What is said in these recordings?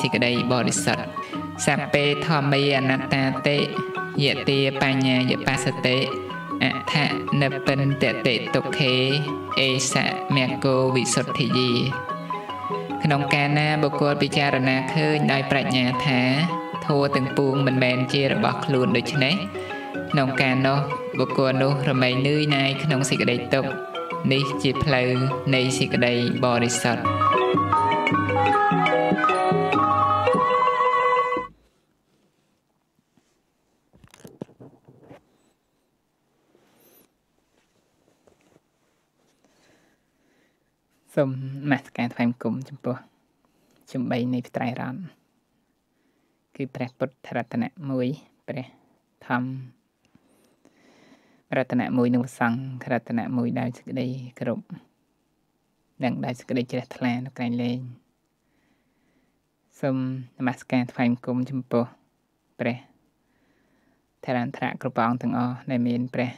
សេចក្តីបរិសុទ្ធសពេធម្មាអនត្តាតិយតិបញ្ញាយបសតិអថនពិនតតិទុខេអេសមគោវិសុទ្ធិយីក្នុងកាលណាបុគ្គលពិចារណាឃើញដោយប្រាជ្ញាថាធัวទាំងពួងមិនមែនជារបស់ខ្លួនដូច្នេះក្នុងកាលនោះបុគ្គលនោះរមែងនឿយណាយក្នុងសេចក្តីទុក្ខនេះជាផ្លូវនៃសេចក្តីបរិសុទ្ធសូមនមស្ការថ្វាយបង្គំចំពោះចំបីនៃព្រះត្រៃរតន៍គឺព្រះពុទ្ធរតនៈ1ព្រះធម្មរតនៈ1និងសង្ឃរតនៈ1ដោយសេចក្តីគោរពនិងដោយសេចក្តីជ្រះថ្លានៅក្រែងលែងសូមនមស្ការថ្វាយបង្គំចំពោះព្រះធរន្តរៈគ្រប់ព្រះអង្គទាំងអស់ដែលមានព្រះ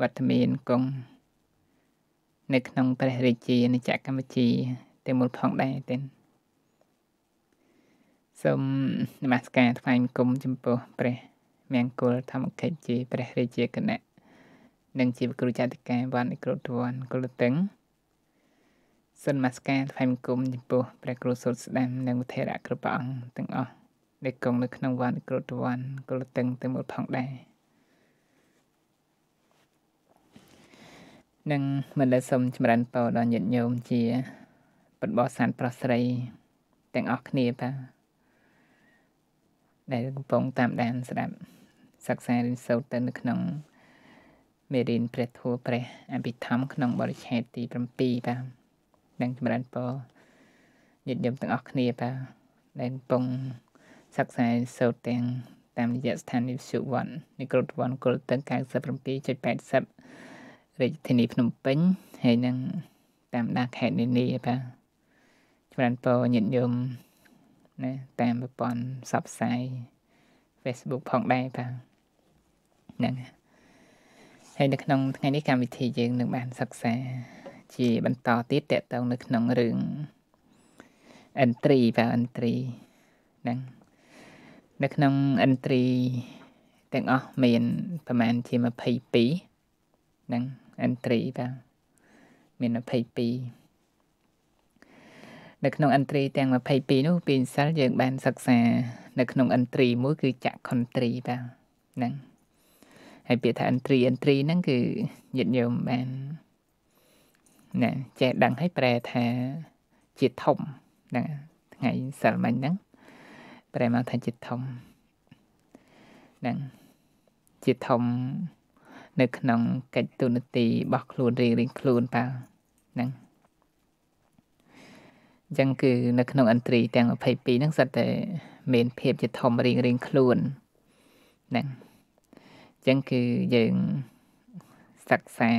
វត្តមានគង់នៅក្នុងព្រះរាជាណាចក្រកម្ពុជាទាំងមូលផងដែរទាំងសូមនមស្ការថ្វាយគុំចំពោះព្រះមង្គលធម្មកិច្ចជាព្រះរាជាគណៈនិងជាគ្រូចាតិកាវណ្ណគ្រូទវណ្ណគុលតឹងសិនមស្ការថ្វាយគុំចំពោះព្រះគ្រូសុតស្ដាំនិងវិធរៈគ្រប់ព្រះអង្គទាំងអស់ដែលគង់នៅក្នុងវណ្ណគ្រូទវណ្ណគុលតឹងទាំងមូលផងដែរនិងមិនដែលសូមចម្រើនពរដល់ញាតិញោមជាបុត្របោសានប្រុសស្រីទាំងអស់គ្នាបាទដែលកំពុងតាមដានស្ដាប់សិក្សារៀនសូត្រទៅនៅក្នុងមេរៀនព្រះធម៌ព្រះអភិធម្មក្នុងបរិច្ឆេទទី7បាទនិងចម្រើនពរញាតិញោមទាំងអស់គ្នាបាទដែលកំពុងសិក្សាសូត្រទាំងតាមរយៈស្ថានីយវិទ្យុវត្តនៃក្រុងវត្តគុលតឹង97.80រាជធានីភ្នំពេញហើយនឹងតាមដានខេត្តនានាបាទចម្រើនពរញាតិញោមណាតាមប្រព័ន្ធផ្សព្វផ្សាយ Facebook ផងដែរបាទហ្នឹងហើយនៅក្នុងថ្ងៃនេះកម្មវិធីយើង នឹងបានសិក្សា ជាបន្តទៀតតកតងនៅក្នុងរឿងអិនត្រីបាទអិនត្រីហ្នឹងនៅក្នុងអិនត្រី ទាំងអស់មានប្រហែលជា22ហ្នឹង entry បាទមាន22នៅក្នុង entry ទាំង22នោះពីសិលយើងបានសិក្សា នៅក្នុង entry មួយគឺចក្ខន្ត្រីបាទហ្នឹងហើយពាក្យថា entry entry ហ្នឹងគឺញាតិញោមបានណែចេះដឹងឲ្យប្រែថាជាធំហ្នឹងថ្ងៃសិលមិញហ្នឹង ប្រែមកថាជាធំហ្នឹងជាធំនៅក្នុងកិច្ចទូនាទីរបស់ខ្លួនរៀងរៀងខ្លួនបាទហ្នឹងអញ្ចឹងគឺនៅក្នុងអន្ត្រីទាំង22ហ្នឹងសិតតែមានភាពជាធំរៀងរៀងខ្លួនហ្នឹងអញ្ចឹងគឺយើងសិក្សា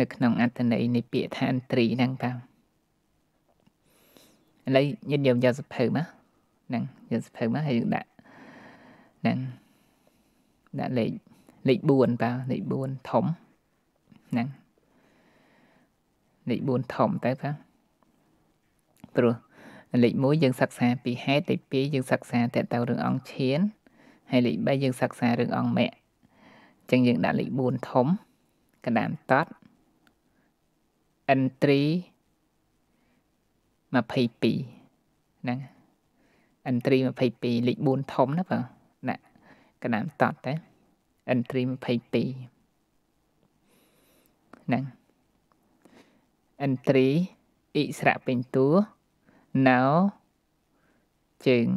នៅក្នុងអត្ថន័យនៃពាក្យថាអន្ត្រីហ្នឹងបាទឥឡូវញាតិញោមយកសភៅមកហ្នឹងយកសភៅមកហើយយើងដាក់ហ្នឹងដាក់លេខ1លេខ4បាទលេខ4ធំហ្នឹងលេខ4ធំទៅបាទព្រោះលេខ1យើងសិក្សាពីហេតុលេខ2យើងសិក្សាតទៅរឿងអង្គឈានហើយលេខ3យើងសិក្សារឿងអង្គមគ្គអញ្ចឹងយើងដាក់លេខ4ធំកណ្ដាមតត N3 22ហ្នឹង N3 22លេខ4ធំណាបាទដាក់កណ្ដាមតតតែ entry 22ហ្នឹង entry អិសរៈពេញតួណៅជើង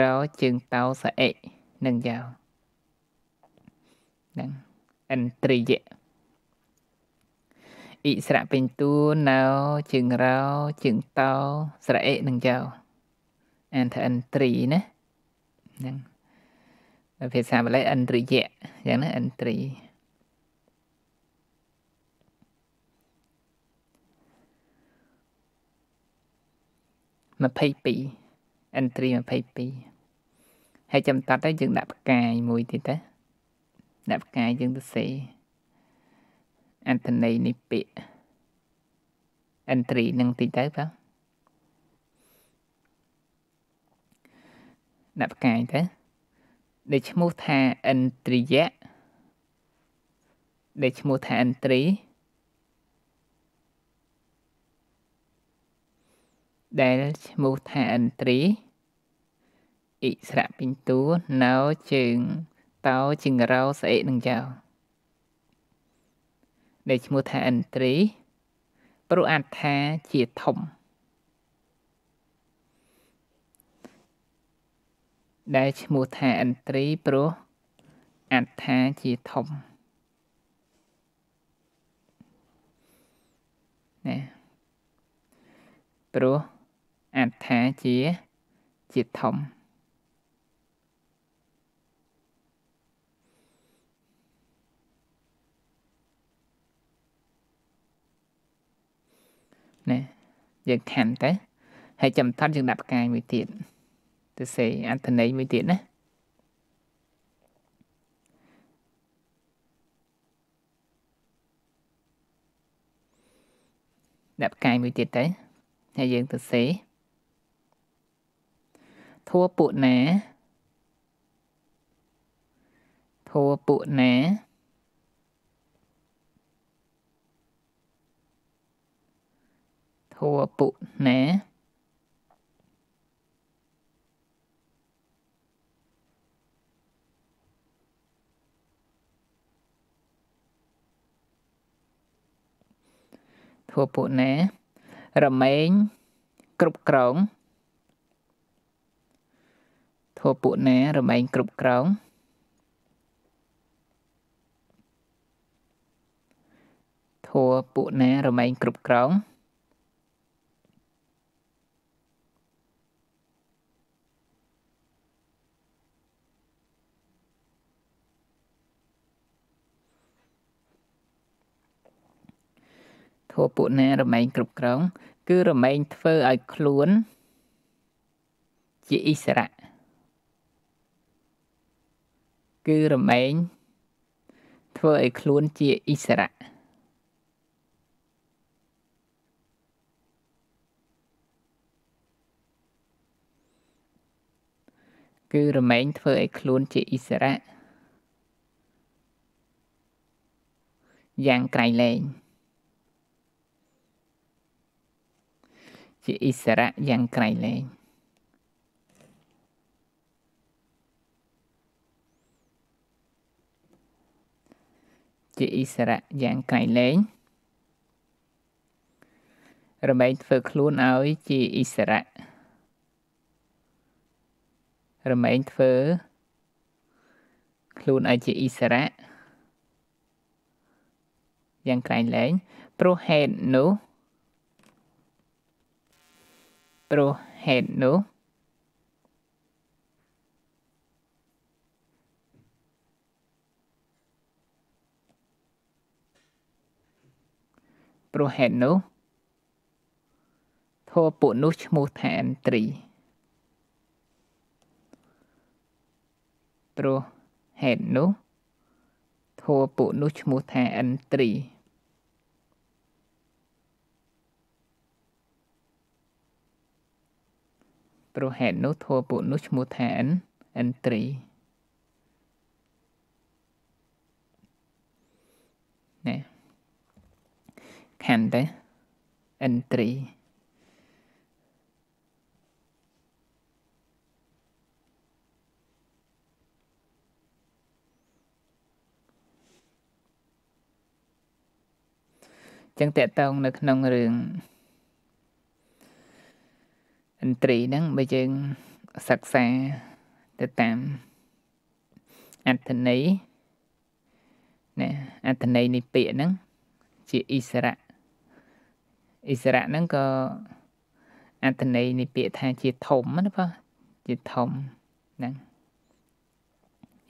រោជើងតោសអិនឹងយ៉ាងហ្នឹង entry យអិសរៈពេញតួណៅជើងរោជើងតោស្រអិនឹងយ៉ាង and entry ណាហ្នឹងភាសាបាលីឥន្ទ្រិយៈអញ្ចឹងណាឥន្ទ្រី22ឥន្ទ្រី22ហើយចាំតាត់ទៅយើងដាក់ផ្កាយមួយទៀតទៅដាក់ផ្កាយយើងទៅសេអន្តន័យនេះពាក្យឥន្ទ្រីនឹងតិចទៅបាទដាក់ផ្កាយទៅដែលឈ្មោះថាឥន្ទ្រិយៈដែលឈ្មោះថាឥន្ទ្រី ដែលឈ្មោះថាឥន្ទ្រីអិស្រៈពេញតួណៅជើង តោជើងរោស្អេកនឹងចៅដែលឈ្មោះថាឥន្ទ្រីព្រោះអត្ថាជាធំដែលឈ្មោះថាឥន្ទ្រីព្រោះអត្ថាជាធំណាព្រោះអត្ថាជាជាធំណាយើងខាន់ទៅហើយចាំថតយើងដាក់ផ្កាយមួយទៀតទៅសេអត្ថន័យមួយទៀតណាដាក់ផ្កាយមួយទៀតទៅហើយយើងទៅសេធัวពួកណាធัวពួកណាធัวពួកណាធ្វើពួកណារមែងគ្រប់ក្រងធ្វើពួកណារមែងគ្រប់ក្រងធ្វើពួកណារមែងគ្រប់ក្រងព្រោះពួកណារមែងគ្រប់គ្រង គឺរមែងធ្វើឲ្យខ្លួនជាអិសរៈគឺរមែងធ្វើឲ្យខ្លួនជាអិសរៈគឺរមែងធ្វើឲ្យខ្លួនជាអិសរៈយ៉ាងក្រៃលែង។ជាអិសរៈយ៉ាងក្រៃលែងជាអិសរៈយ៉ាងក្រៃលែងរមែងធ្វើខ្លួនឲ្យជាអិសរៈរមែងធ្វើខ្លួនឲ្យជាអិសរៈយ៉ាងក្រៃលែងព្រោះហេតុនោះព្រោះហេតុនោះព្រោះហេតុនោះធម៌ពួកនោះឈ្មោះថាឥន្ទ្រីព្រោះហេតុនោះធម៌ពួកនោះឈ្មោះថាឥន្ទ្រីព្រោះហេតុនោះធัวពួកនោះឈ្មោះថាអិនអិនត្រីណែខណ្ឌទេអិនត្រីចឹងតកតងនៅក្នុងរឿងឥន្ទ្រីហ្នឹងបើយើងសិក្សាទៅតាមអត្ថន័យណាអត្ថន័យនៃពាក្យហ្នឹងជាអិសរៈអិសរៈហ្នឹងក៏អត្ថន័យនៃពាក្យថាជាធំណាបងជាធំហ្នឹង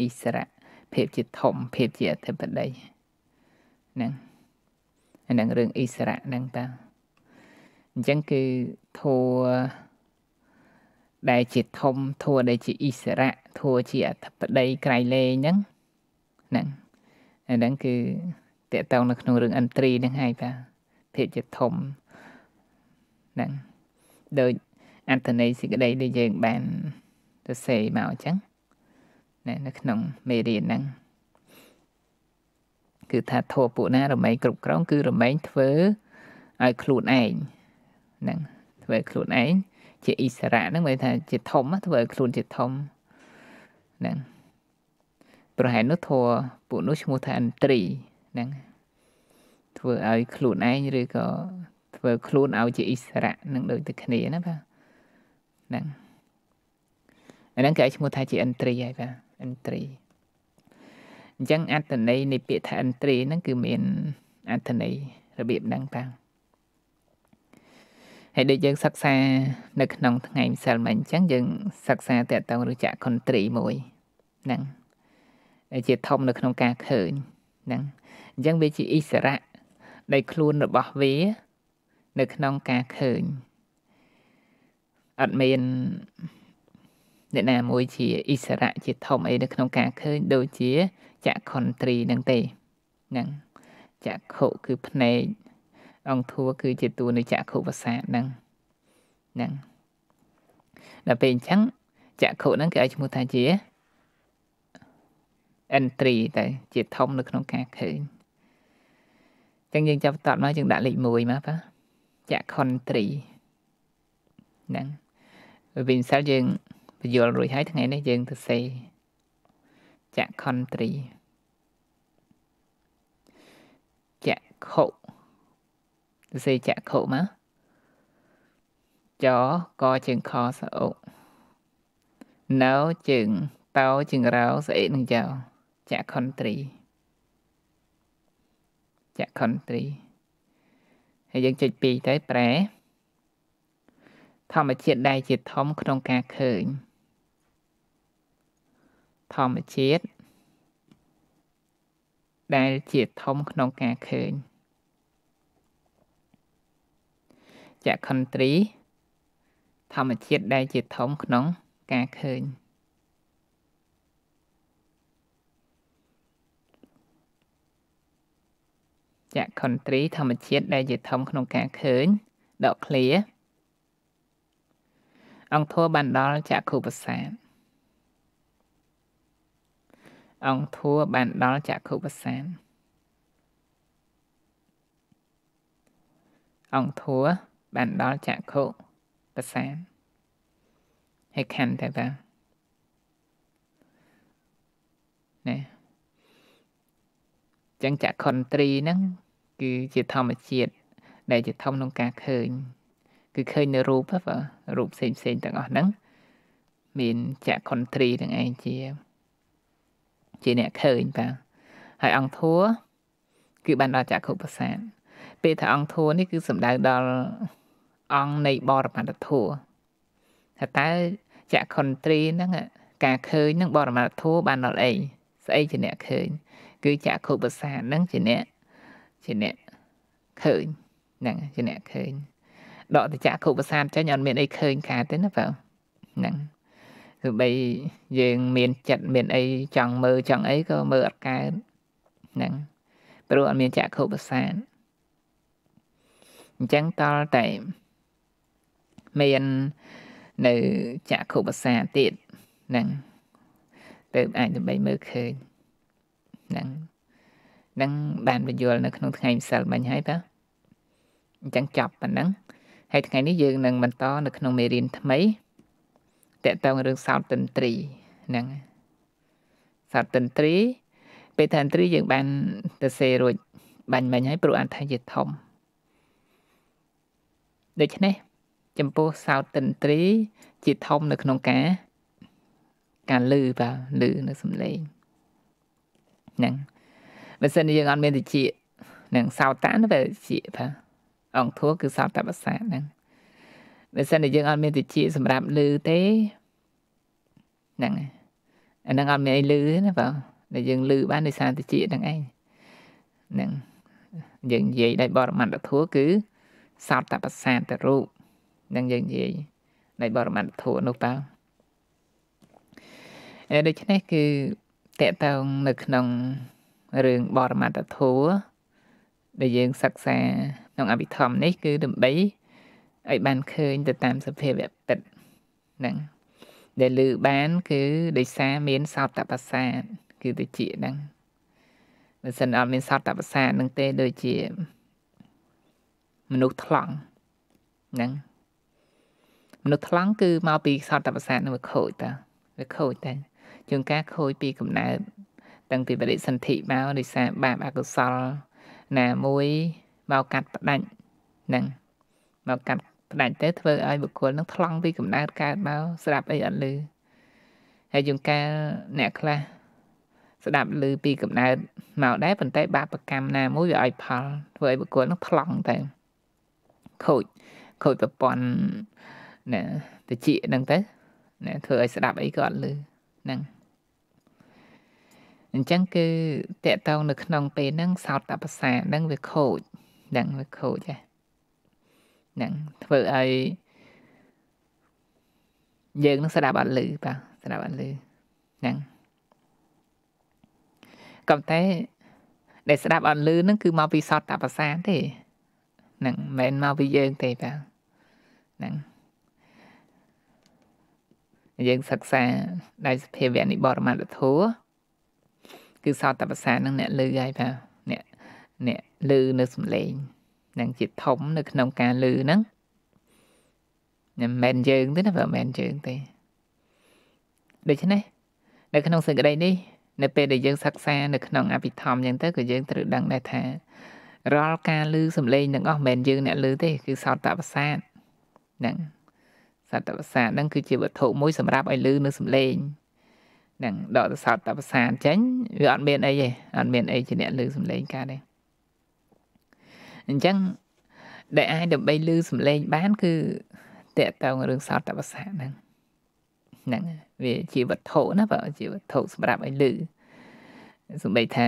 អិសរៈភាពជាធំភាពជាអធិបតីហ្នឹងអានឹងរឿងអិសរៈហ្នឹងតាអញ្ចឹងគឺធัวដែលជាធំធัวដែលជាអិសរៈធัวជាអធិបតីក្រៃលែងហ្នឹងហ្នឹងអាហ្នឹងគឺតកតងនៅក្នុងរឿងឥន្ទ្រីហ្នឹងហើយបាទភាពជាធំហ្នឹងដោយអត្តន័យសេចក្តីដែលយើងបានសរសេរមកអញ្ចឹងណានៅក្នុងមេរៀនហ្នឹងគឺថាធัวពួកណារមែងគ្រប់គ្រងគឺរមែងធ្វើឲ្យខ្លួនឯងហ្នឹងធ្វើខ្លួនឯងជាអិសរៈហ្នឹងមានថាជាធំធ្វើឲ្យខ្លួនជាធំហ្នឹងប្រហែលនោះធัวពួកនោះឈ្មោះថាអន្ត្រីហ្នឹងធ្វើឲ្យខ្លួនឯងឬក៏ធ្វើ ខ្លួនឲ្យជាអិសរៈនឹងដូចទៅគ្នាណាបាទហ្នឹងអាហ្នឹងគេឲ្យឈ្មោះថាជាអន្ត្រីហើយបាទអន្ត្រីអញ្ចឹងអត្តន័យនៃពាក្យថាអន្ត្រីហ្នឹងគឺមានអត្តន័យរបៀបហ្នឹងបាទហើយដូចយើងសិក្សា នៅក្នុងថ្ងៃម្សិលមិញអញ្ចឹងយើងសិក្សាតកតងរចៈកុនត្រីមួយហ្នឹងដែលជាធំ នៅក្នុងការឃើញហ្នឹងអញ្ចឹងវាជាអិសរៈនៃខ្លួនរបស់វា នៅក្នុងការឃើញអត់មានអ្នកណាមួយជាអិសរៈជាធំអីនៅក្នុងការឃើញដូចជាចក្ខុនត្រីហ្នឹងទេហ្នឹងចក្ខុគឺភ្នែកអង្គធัวគឺជាតួនៃចក្ខុវសាហ្នឹងហ្នឹងដល់ពេលអញ្ចឹងចក្ខុហ្នឹងគេឲ្យឈ្មោះថាជា entry តែជាធំនៅក្នុងការឃើញចឹងយើងចាប់តតមកយើងដាក់លេខ1មកបាទចក្ខុ entry ហ្នឹងវិញសិលយើងបញ្យល់រួចហើយថ្ងៃនេះយើងទៅសេចក្ខុ entry ចក្ខុសរសេរចក្ខុមកចកជើងខសអុកនៅជើងតោជើងរោស្អេនឹងចោចក្ខុន្ត្រីចក្ខុន្ត្រី ហើយយើងចុច2ទៅប្រែ ធម្មជាតិដែលជាធំក្នុងការឃើញធម្មជាតិដែលជាធំក្នុងការឃើញចក្ខន្ទ្រីធម្មជាតិដែលជាធំក្នុង ការឃើញចក្ខន្ទ្រីធម្មជាតិដែល ជាធំក្នុងការឃើញដកឃ្លាអង្គធัวបានដល់ចក្ខុប្រសាទអង្គធัวបានដល់ចក្ខុប្រសាទអង្គធัวបានដល់ចក្ខុប្រសានហើយខន្ធទេបាទណាចឹងចក្ខុន្ទ្រីហ្នឹងគឺជាធម្មជាតិដែលជាធំក្នុងការឃើញ គឺឃើញនៅរូបហ្នឹងរូបផ្សេងផ្សេងទាំងអស់ហ្នឹងមានចក្ខុន្ទ្រីទាំងឯងជា ជាអ្នកឃើញបាទហើយអង្គធัวគឺ បានដល់ចក្ខុប្រសាទពេលថាអង្គធัวនេះគឺសំដៅដល់អង្គនៃបរមត្ថធัวថាតើចក្ខុន្ទ្រីហ្នឹងការឃើញនឹងបរមត្ថធัวបានដល់អីស្អីជាអ្នកឃើញគឺចក្ខុប្រសាទហ្នឹងជាអ្នកជាអ្នកឃើញហ្នឹងជាអ្នកឃើញដកទៅចក្ខុប្រសាទចេញអត់មានអីឃើញខាតទេណាបើហ្នឹងទោះបីយើងមានចិត្តមានអីចង់មើលចង់អីក៏មើលអត់កើតហ្នឹងព្រោះអត់មានចក្ខុប្រសាទអញ្ចឹងតលតែមាននៅចក្ខុភាសាទៀតហ្នឹងទៅអាចដើម្បីមើលឃើញហ្នឹងនឹងបានបញ្យលនៅក្នុងថ្ងៃម្សិលមិញហើយតើអញ្ចឹងចប់ប៉ុណ្ណឹងហើយថ្ងៃនេះយើងនឹងបន្តនៅក្នុងមេរៀនថ្មីតកតងរឿងសោតតន្ត្រីហ្នឹងសោតតន្ត្រីពេលតន្ត្រីយើងបានទៅសេរួច បាញ់មិញហើយព្រោះអត្ថិយធំដូច្នេះចំពោះសោតតន្ត្រី ជាធំនៅក្នុងការ ការលឺបាទលឺនៅសំឡេងហ្នឹងបើសិនយើងអត់មានតិចនឹងសោតតានោះវាជាបាទអង្គធัวគឺសោតតប្រសាទហ្នឹងបើសិនតែយើងអត់មានតិចសម្រាប់លឺទេហ្នឹងអាហ្នឹងអត់មានអីលឺទេណាបាទដែលយើងលឺបានដោយសារតិចហ្នឹងឯងហ្នឹងយើងនិយាយដោយបរមត្តធัวគឺសោតតប្រសាទទៅរូបនឹងយើងនិយាយនៃបរមត្ថធនោះបើដូច្នេះគឺតកតងនៅក្នុងរឿងបរមត្ថធដែលយើងសិក្សាក្នុងអភិធម្មនេះគឺដើម្បីឲ្យបានឃើញទៅតាមសភាវៈពិតហ្នឹង ដែលលើបាន គឺដោយសារមានសោតបសាទគឺតិចហ្នឹងបើសិនអត់មានសោតបសាទហ្នឹងទេដូចជា មនុស្សថ្លង់ហ្នឹងមនុស្សថ្លង់គឺមកពីសតប្រសាទនឹងវាខូចតើវាខូចតើជួនកាលខូចពីកំណើតតាំងពីបរិសន្ធិមកដោយសារបាបអកុសលណាមួយមកកាត់ផ្ដាច់នឹងមកកាត់ផ្ដាច់ទៅធ្វើឲ្យបុគ្គលនឹងថ្លង់ពីកំណើតកើតមកស្ដាប់អីអត់ឮហើយជួនកាលអ្នកខ្លះស្ដាប់ឮពីកំណើតមកដែរប៉ុន្តែបាបកម្មណា មួយវាឲ្យផលធ្វើឲ្យបុគ្គលនឹងថ្លង់តែខូចខូចប្រព័ន្ធណាតិចហ្នឹងទៅណាធ្វើឲ្យស្ដាប់អីក៏អត់លឺហ្នឹងអញ្ចឹងគឺតកតងនៅក្នុងពេលហ្នឹងសោតតភាសាហ្នឹងវាខូចហ្នឹងវាខូចហ្នឹងធ្វើឲ្យយើងនឹងស្ដាប់អត់ឮបាទស្ដាប់អត់ឮហ្នឹងក៏តែដែលស្ដាប់អត់ឮហ្នឹងគឺមកពីសោតតភាសាទេហ្នឹងមិនមែនមកពីយើងទេបាទហ្នឹងយើងសិក្សាដោយសភាវៈនិបរមត្តធัวគឺសតបសានឹងអ្នកលឺហើយថាអ្នកអ្នកលឺនៅសំឡេងនឹងជាធំ នៅ ក្នុងការលឺហ្នឹងមិនមែនយើងទេណាបើមិនមែនយើងទេដូច្នេះនៅក្នុងសេចក្តីនេះនៅពេលដែលយើងសិក្សានៅក្នុងអភិធម្មអញ្ចឹងទៅក៏យើងត្រូវដឹងដែរថារាល់ការឮសំឡេងទាំងអស់មិនមែនយើងអ្នកឮទេគឺសតបសាហ្នឹងសតវសាហ្នឹងគឺជាវត្ថុមួយសម្រាប់ឲ្យលឺនៅសំឡេងហ្នឹងដកសតវសាចេញវាអត់មានអីទេអត់មានអីជាអ្នកលឺសំឡេងកើតទេអញ្ចឹងដែលអាចដើម្បីលឺសំឡេងបានគឺតកតងរឿងសតវសាហ្នឹងហ្នឹងវាជាវត្ថុណាបើជាវត្ថុសម្រាប់ឲ្យលឺសំបីថា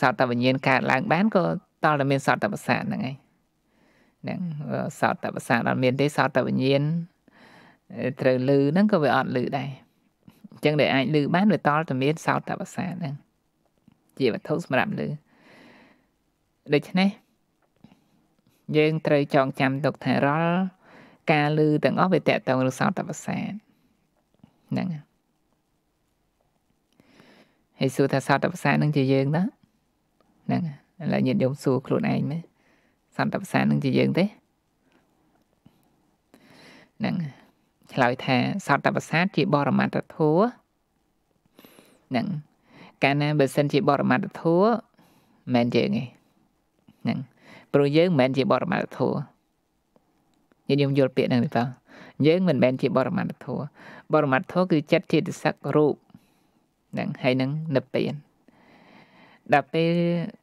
សតវិញ្ញាណកើតឡើងបានក៏តលតែមានសតវសាហ្នឹងឯងហ្នឹងសតវសាអត់មានទេសតវិញ្ញាណត្រូវលឺហ្នឹងក៏វាអត់លឺដែរអញ្ចឹងដែលអាចលឺបានវាតល់តែមានសោតប្រសាទហ្នឹងជាវត្ថុសម្រាប់លឺដូច្នេះ យើងត្រូវចងចាំទុកថារាល់ការលឺទាំងអស់វាតកតងនឹងសោតប្រសាទហ្នឹងហើយសួរថាសោតប្រសាទនឹងជាយើងណាហ្នឹងឥឡូវញាតិញោមសួរខ្លួនឯងមើលសោតប្រសាទនឹងជាយើងទេហ្នឹងហើយឆ្លើយថាសតប្រសាទជាបរមត្តធัวនឹងកាលណាបើសិនជាបរមត្តធัวមិនយើងទេនឹងព្រោះយើងមិនមែនជាបរមត្តធัวញាតិញោមយល់ពាក្យហ្នឹងទេតើយើងមិនមែនជាបរមត្តធัวបរមត្តធัวគឺចិត្តចេតសិករូបនឹងហើយនឹងនិព្វានដល់ពេល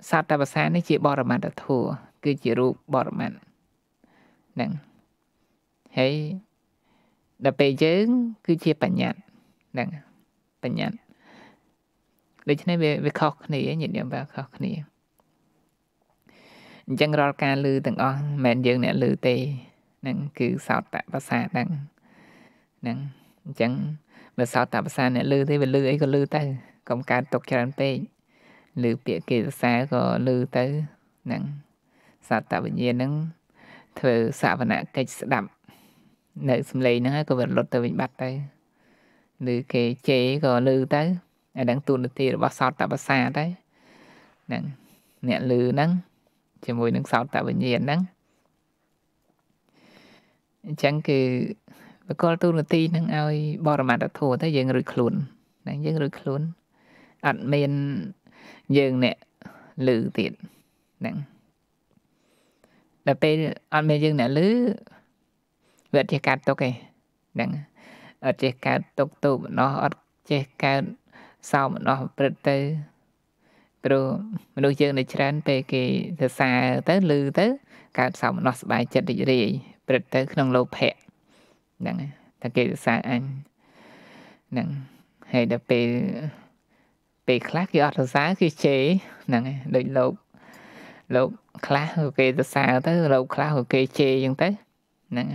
សត្វតបសានេះជាបរមត្តធัวគឺជារូបបរមត្តនឹងហើយដល់ពេលយើង គឺជាបញ្ញត្តិហ្នឹងបញ្ញត្តិដូច្នេះវាវាខុសគ្នាញាតិញោមវាខុសគ្នា អញ្ចឹងរាល់ការលឺទាំងអស់មិនមែនយើងអ្នកលឺទេហ្នឹងគឺសោតតប្រសាហ្នឹងហ្នឹងអញ្ចឹងបើសោតតប្រសាអ្នកលឺទេវាលឺអីក៏លឺទៅកុំកើតទុកច្រើនពេកលឺពាក្យគេសរសើរក៏លឺទៅហ្នឹងសោតតវិញ្ញាណហ្នឹងធ្វើសវនកិច្ចស្ដាប់នៅសំឡេងហ្នឹងក៏វាលុតទៅវិញបាត់ទៅឬគេជេរក៏លឺទៅអាហ្នឹងទូនាទីរបស់សោតតបសាទៅហ្នឹងអ្នកលឺហ្នឹងជាមួយនឹងសោតតវិញ្ញាណហ្នឹងអញ្ចឹងគឺបកលទូនាទីហ្នឹងឲ្យបរមត្តធម៌ទៅយើងរួចខ្លួនហ្នឹងយើងរួចខ្លួនអត់មានយើងអ្នកលឺទៀតហ្នឹងដល់ពេលអត់មានយើងអ្នកលឺវាអត់ចេះកើតទុកទេហ្នឹងអត់ចេះកើតទុកទូបំណោះអត់ចេះកើតសោបំណោះព្រឹត្តទៅព្រោះមនុស្សយើងនៅច្រើន ពេលគេសរសើរទៅឮទៅកើតសោបំណោះស្បាយចិត្តរីករាយព្រឹត្តទៅក្នុងលោភៈហ្នឹងតែគេសរសើរអញហ្នឹងហើយដល់ពេលពេលខ្លះគេអត់សរសើរគេជេរហ្នឹងដូចលោកលោកខ្លះគេសរសើរទៅ លោកខ្លះគេជេរអញ្ចឹងទៅហ្នឹង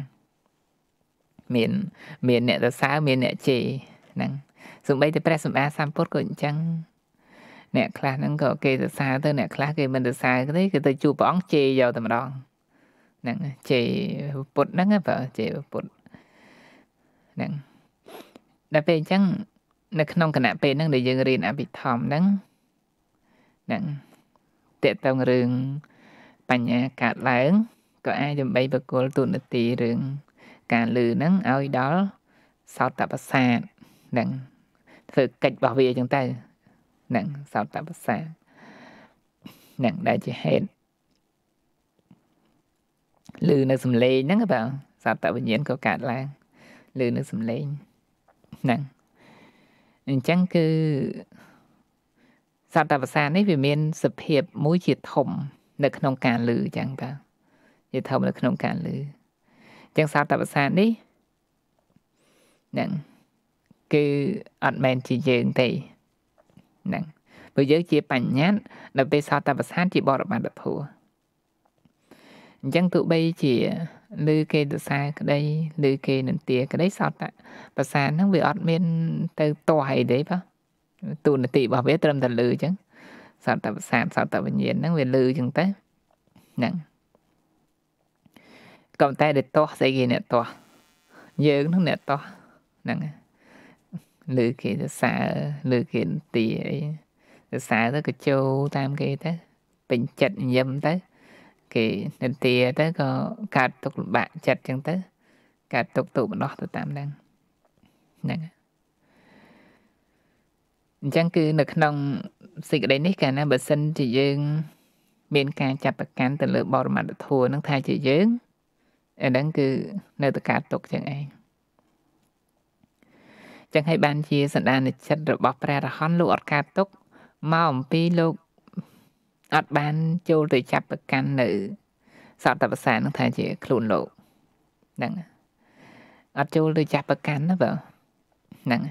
មានមានអ្នកទៅសើមានអ្នកជេរហ្នឹងសំបីតែព្រះសម្មាសម្ពុទ្ធក៏អញ្ចឹងអ្នកខ្លះហ្នឹងក៏គេទៅសើទៅអ្នកខ្លះគេមិនទៅសើទេគេទៅជួបព្រះអង្គជេរយកតែម្ដងហ្នឹងជេរពុទ្ធហ្នឹងបើជេរពុទ្ធហ្នឹងដល់ពេលអញ្ចឹងនៅក្នុងគណៈពេលហ្នឹងដែលយើងរៀនអភិធម្មហ្នឹងហ្នឹងតេតងរឿងបញ្ញាកើតឡើងក៏អាចដើម្បីបកគលទូនាទីរឿងការលឺហ្នឹងឲ្យដល់សោតប្រសាទហ្នឹងធ្វើកិច្ចរបស់វាអញ្ចឹងទៅហ្នឹងសោតប្រសាទហ្នឹងដែលជាហេតុលឺនៅសំឡេងហ្នឹងបាទសោតវិញ្ញាណក៏កើតឡើងលឺនៅសំឡេងហ្នឹងអញ្ចឹងគឺសតវសានេះវាមាន សភាពមួយជាធំ នៅក្នុងការលឺអញ្ចឹងបាទជាធំនៅក្នុងការលឺចឹងសារតបសាននេះហ្នឹងគឺអត់មែនជាយើងទេហ្នឹងព្រោះយើងជា បញ្ញាដល់ពេលសារតបសានជាបរមត្តភូអញ្ចឹងទោះបីជាឬគេទសាក្តីឬគេនន្ទាក្តីសតប្រសាហ្នឹងវាអត់មាន ទៅទាស់អីទេប៉ះទូនតិរបស់វាត្រឹមតែលឺអញ្ចឹងសតប្រសាសតវិញ្ញាណហ្នឹងវាលឺអញ្ចឹងទៅហ្នឹងក៏តែដែលតោះស្អីគេអ្នកតោះយើងនឹងអ្នកតោះហ្នឹងលើគេសរសើរលើគេទីអីសរសើរទៅក៏ចូលតាមគេទៅពេញចិត្តញឹមទៅ គេនិន្ទាទៅក៏កាត់ទុកលំបាកចិត្តចឹងទៅ កាត់ទុកទុបណ្ដោះទៅតាមហ្នឹងហ្នឹងអញ្ចឹងគឺ នៅក្នុងសេចក្តីនេះកាលណាបើសិន ជាយើង មាន ការចាប់ប្រកាន់ទៅលើបរមត្តធម៌នឹងថា ជាយើងអាហ្នឹងគឺនៅតែកើតទុកចឹងឯងចឹងឲ្យបានជាសន្តានចិត្តរបស់ ព្រះរហន្តលោកអត់កើតទុកមកអំពីលោកអត់បានចូលទៅចាប់ប្រកាន់នៅសតបសានឹងថាជា ខ្លួនលោកហ្នឹងអត់ចូលទៅចាប់ប្រកាន់ណាបើហ្នឹង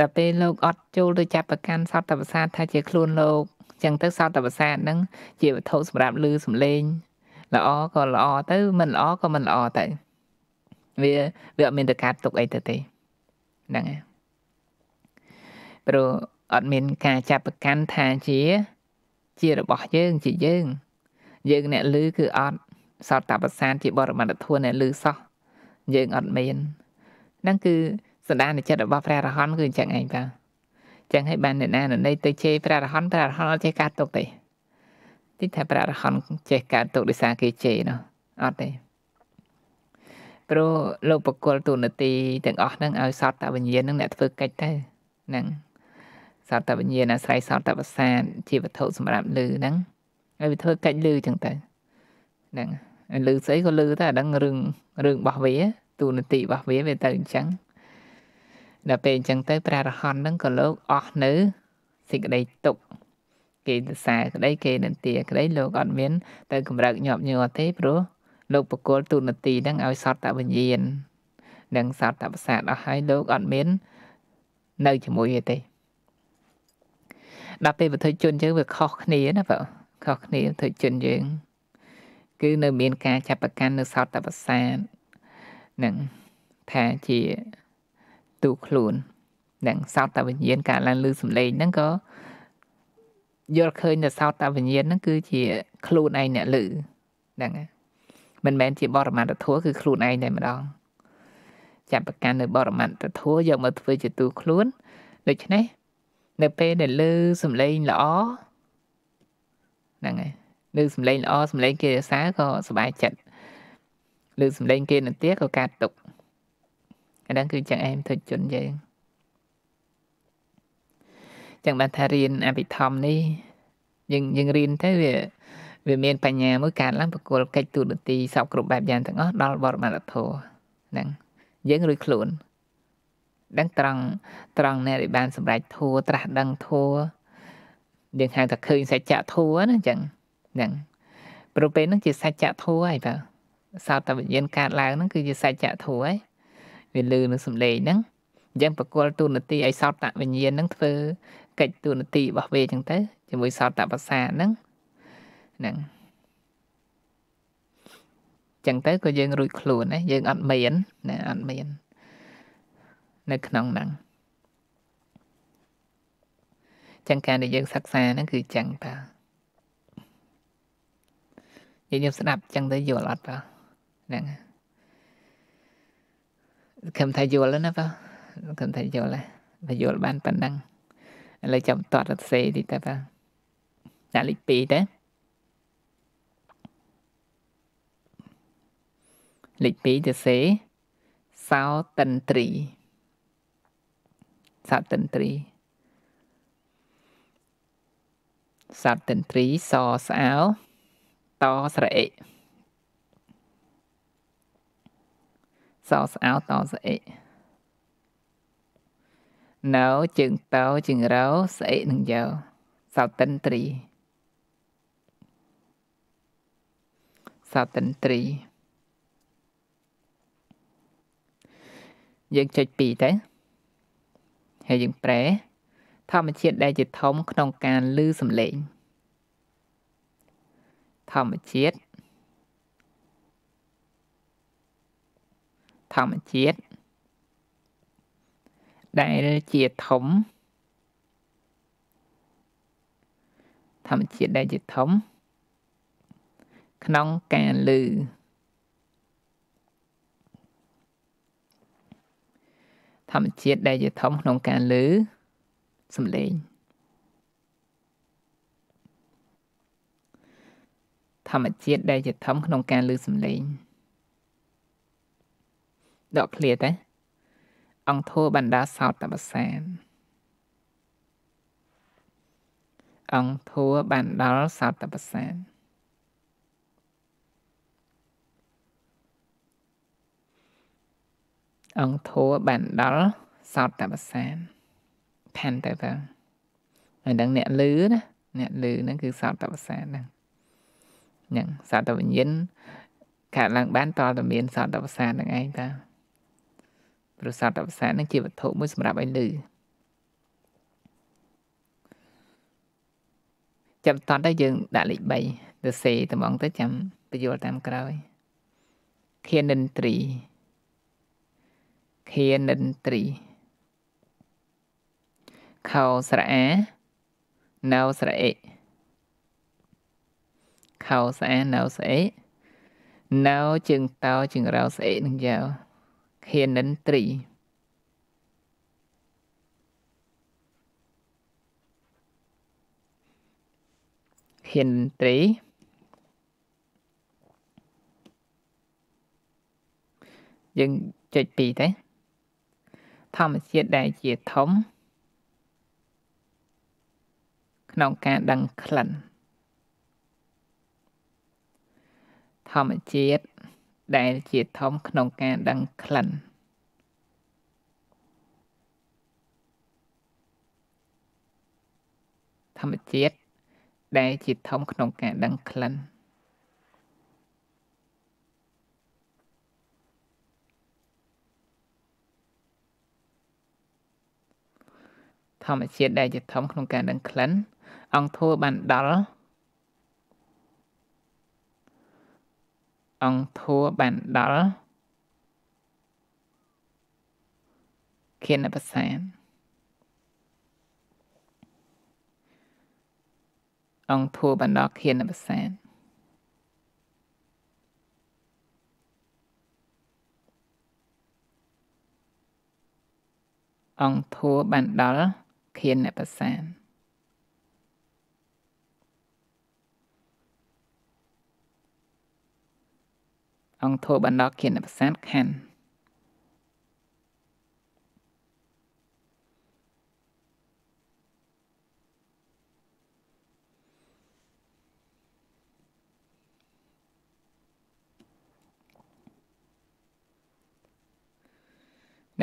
ដល់ពេលលោកអត់ចូលទៅចាប់ប្រកាន់សតបសាថាជាខ្លួនលោកចឹងទៅសតបសានឹងជាវត្ថុសម្រាប់លឺសំឡេងល្អក៏ល្អទៅមិនល្អក៏មិនល្អទៅវាវាអត់មានតែការទុកអីទៅទេហ្នឹងហើយព្រោះអត់មានការចាប់ប្រកាន់ថាជា ជារបស់យើងជាយើង យើងអ្នកលឺគឺអត់សតបសានជាបរមត្តធនអ្នកលឺសោះយើងអត់មានហ្នឹងគឺសន្តានចិត្តរបស់ព្រះរហន្តគឺអញ្ចឹងឯងបាទអញ្ចឹងហើយបានអ្នកណានៅនៃទៅជេរព្រះរហន្តព្រះរហន្តអត់ចេះការទុកទេទីថាប្រារហន្តចេះកើតទុកដោយសារគេជេរនោះអត់ទេព្រោះលោកបកុលទូនាទីទាំងអស់ហ្នឹងឲ្យសតវិញ្ញាណហ្នឹងអ្នកធ្វើកិច្ចទៅហ្នឹងសតវិញ្ញាណអាស្រ័យសតប្រសាទជាវត្ថុសម្រាប់លឺហ្នឹងហើយវាធ្វើកិច្ចលឺចឹងទៅហ្នឹងលឺស្អីក៏លឺតែអាដឹងរឿងរឿងរបស់វា ទូនាទីរបស់វាវាទៅអញ្ចឹងដល់ពេលអញ្ចឹងទៅព្រះរហន្តហ្នឹងក៏លោកអស់នៅសេចក្តីទុក្ខគេសរសើរក្តីគេនិន្ទាក្តីលោកអត់មានទៅកម្រើកញាប់ញ័រទេព្រោះលោកបកគលទូនាទីនឹងឲ្យសតតវិញ្ញាណនិងសតតប្រសាទអស់ហើយលោកអត់មាននៅជាមួយវាទេដល់ពេលវិធិជនយើងវាខុសគ្នាណាបើខុសគ្នាវិធិជនយើង គឺនៅមានការចាប់ប្រកាន់នៅសតតប្រសាទនឹងថាជាទូខ្លួននឹងសតតវិញ្ញាណកើតឡើងលើសម្លេងហ្នឹងក៏យល់ឃើញនៅសោតវិញ្ញាណហ្នឹងគឺជា ខ្លួនឯងអ្នកលឺហ្នឹងមិនមែនជាបរមត្តធัวគឺខ្លួនឯងតែម្ដង ចាប់ប្រកាន់នៅបរមត្តធัวយកមកធ្វើ ជាទូខ្លួនដូច្នេះនៅពេលដែលលឺសំឡេងល្អហ្នឹងហើយលឺសំឡេងល្អសំឡេងគេសើក៏សប្បាយចិត្តលឺសំឡេង គេនទាក៏កាត់ទុកអាហ្នឹងគឺចឹងឯងធ្វើជនយើងចឹងបានថារៀនអភិធម្មនេះយើងយើងរៀនទៅវាវាមានបញ្ញាមួយកើតឡើងបកលកិច្ចទូតនទីសពគ្រប់បែបយ៉ាងទាំងអស់ដល់បរមត្ថធម៌ហ្នឹងយើងរួចខ្លួនដឹងត្រង់ត្រង់អ្នកដែលបានសម្រេចធัวត្រាស់ដឹងធัวយើងហៅថាឃើញសច្ចៈធัวណាអញ្ចឹងហ្នឹងប្រពៃហ្នឹងជាសច្ចៈធัวហើយបើសោតវិញ្ញាណកើតឡើងហ្នឹងគឺជាសច្ចៈធัวហើយវាលឺនឹងសំឡេងហ្នឹងអញ្ចឹងបកគលទូនាទីឲ្យសោតវិញ្ញាណហ្នឹងធ្វើកិច្ចទូនាទីរបស់វាចឹងទៅជាមួយសតបសាហ្នឹងហ្នឹងចឹងទៅក៏យើងរួចខ្លួនដែរយើងអត់មានណាអត់មាននៅក្នុងហ្នឹងចឹងការដែលយើងសិក្សាហ្នឹងគឺចឹងតើយើងខ្ញុំស្ដាប់ចឹងទៅយល់អត់បើហ្នឹងខ្ញុំថាយល់ណាបើខ្ញុំថាយល់ហើយយល់បានប៉ុណ្ណឹងឥឡូវចាំតតសេតិចតើបាទដាក់លេខ2ទៅលេខ2ទៅសេសោតិនត្រីសោតិនត្រីសោតិនត្រីសស្អោតស្រអិសស្អោតស្រអិនៅជើងតោជើងរោស្អិកនឹងយោសោតិនត្រីសោតិនត្រីយើងចុច2ទៅហើយយើងប្រែធម្មជាតិដែល ជាធំក្នុងការលឺសំឡេងធម្មជាតិធម្មជាតិដែលជាធំធម្មជាតិដែល ជាធំក្នុងការលឺធម្មជាតិដែលជាធំក្នុងការលឺសំឡេងធម្មជាតិដែលជាធំក្នុងការលឺសំឡេងដកឃ្លាតទេអង្គធัวបណ្ដាសោតបសាន អង្គធัวបានដល់សោតបសានអង្គធัวបានដល់សោតបសានផាន់ទៅទៅហើយដឹងអ្នកលឺណាអ្នកលឺហ្នឹងគឺសោតបសានហ្នឹងហ្នឹងសោតវិញ្ញាណកើតឡើងបានតតមានសោតបសានហ្នឹងឯងតាប្រសាទអវសាននឹងជាវត្ថុមួយសម្រាប់ឲ្យលឺចាំតតទៅយើងដាក់លេខ3ទៅសេតំងទៅចាំបញ្យល់តាមក្រោយ Khenantri Khenantri ខោស្រអាណៅស្រអេខោស្អាណៅស្រអេណៅជើងតោជើងរៅស្រអេនឹងយ៉ាវ Heenan Tree ហ៊ិនត្រីយើងចុច2ទៅធម្មជាតិដែលជាធំ ក្នុងការដឹងក្លិនធម្មជាតិដែលជាធំក្នុងការ ដឹងក្លិនធម្មជាតិដែលជាធំក្នុងការដឹងក្លិនធម្មជាតិដែលជាធំក្នុងការដឹងក្លិនអង្គធัวបានដល់អង្គធัวបានដល់ខៀនបសាន អង្គធัวបានដល់ខៀនបសានអង្គធัวបានដល់ខៀនបសានអង្គធោបណ្ដោះគិណប្រសាទខណ្ឌ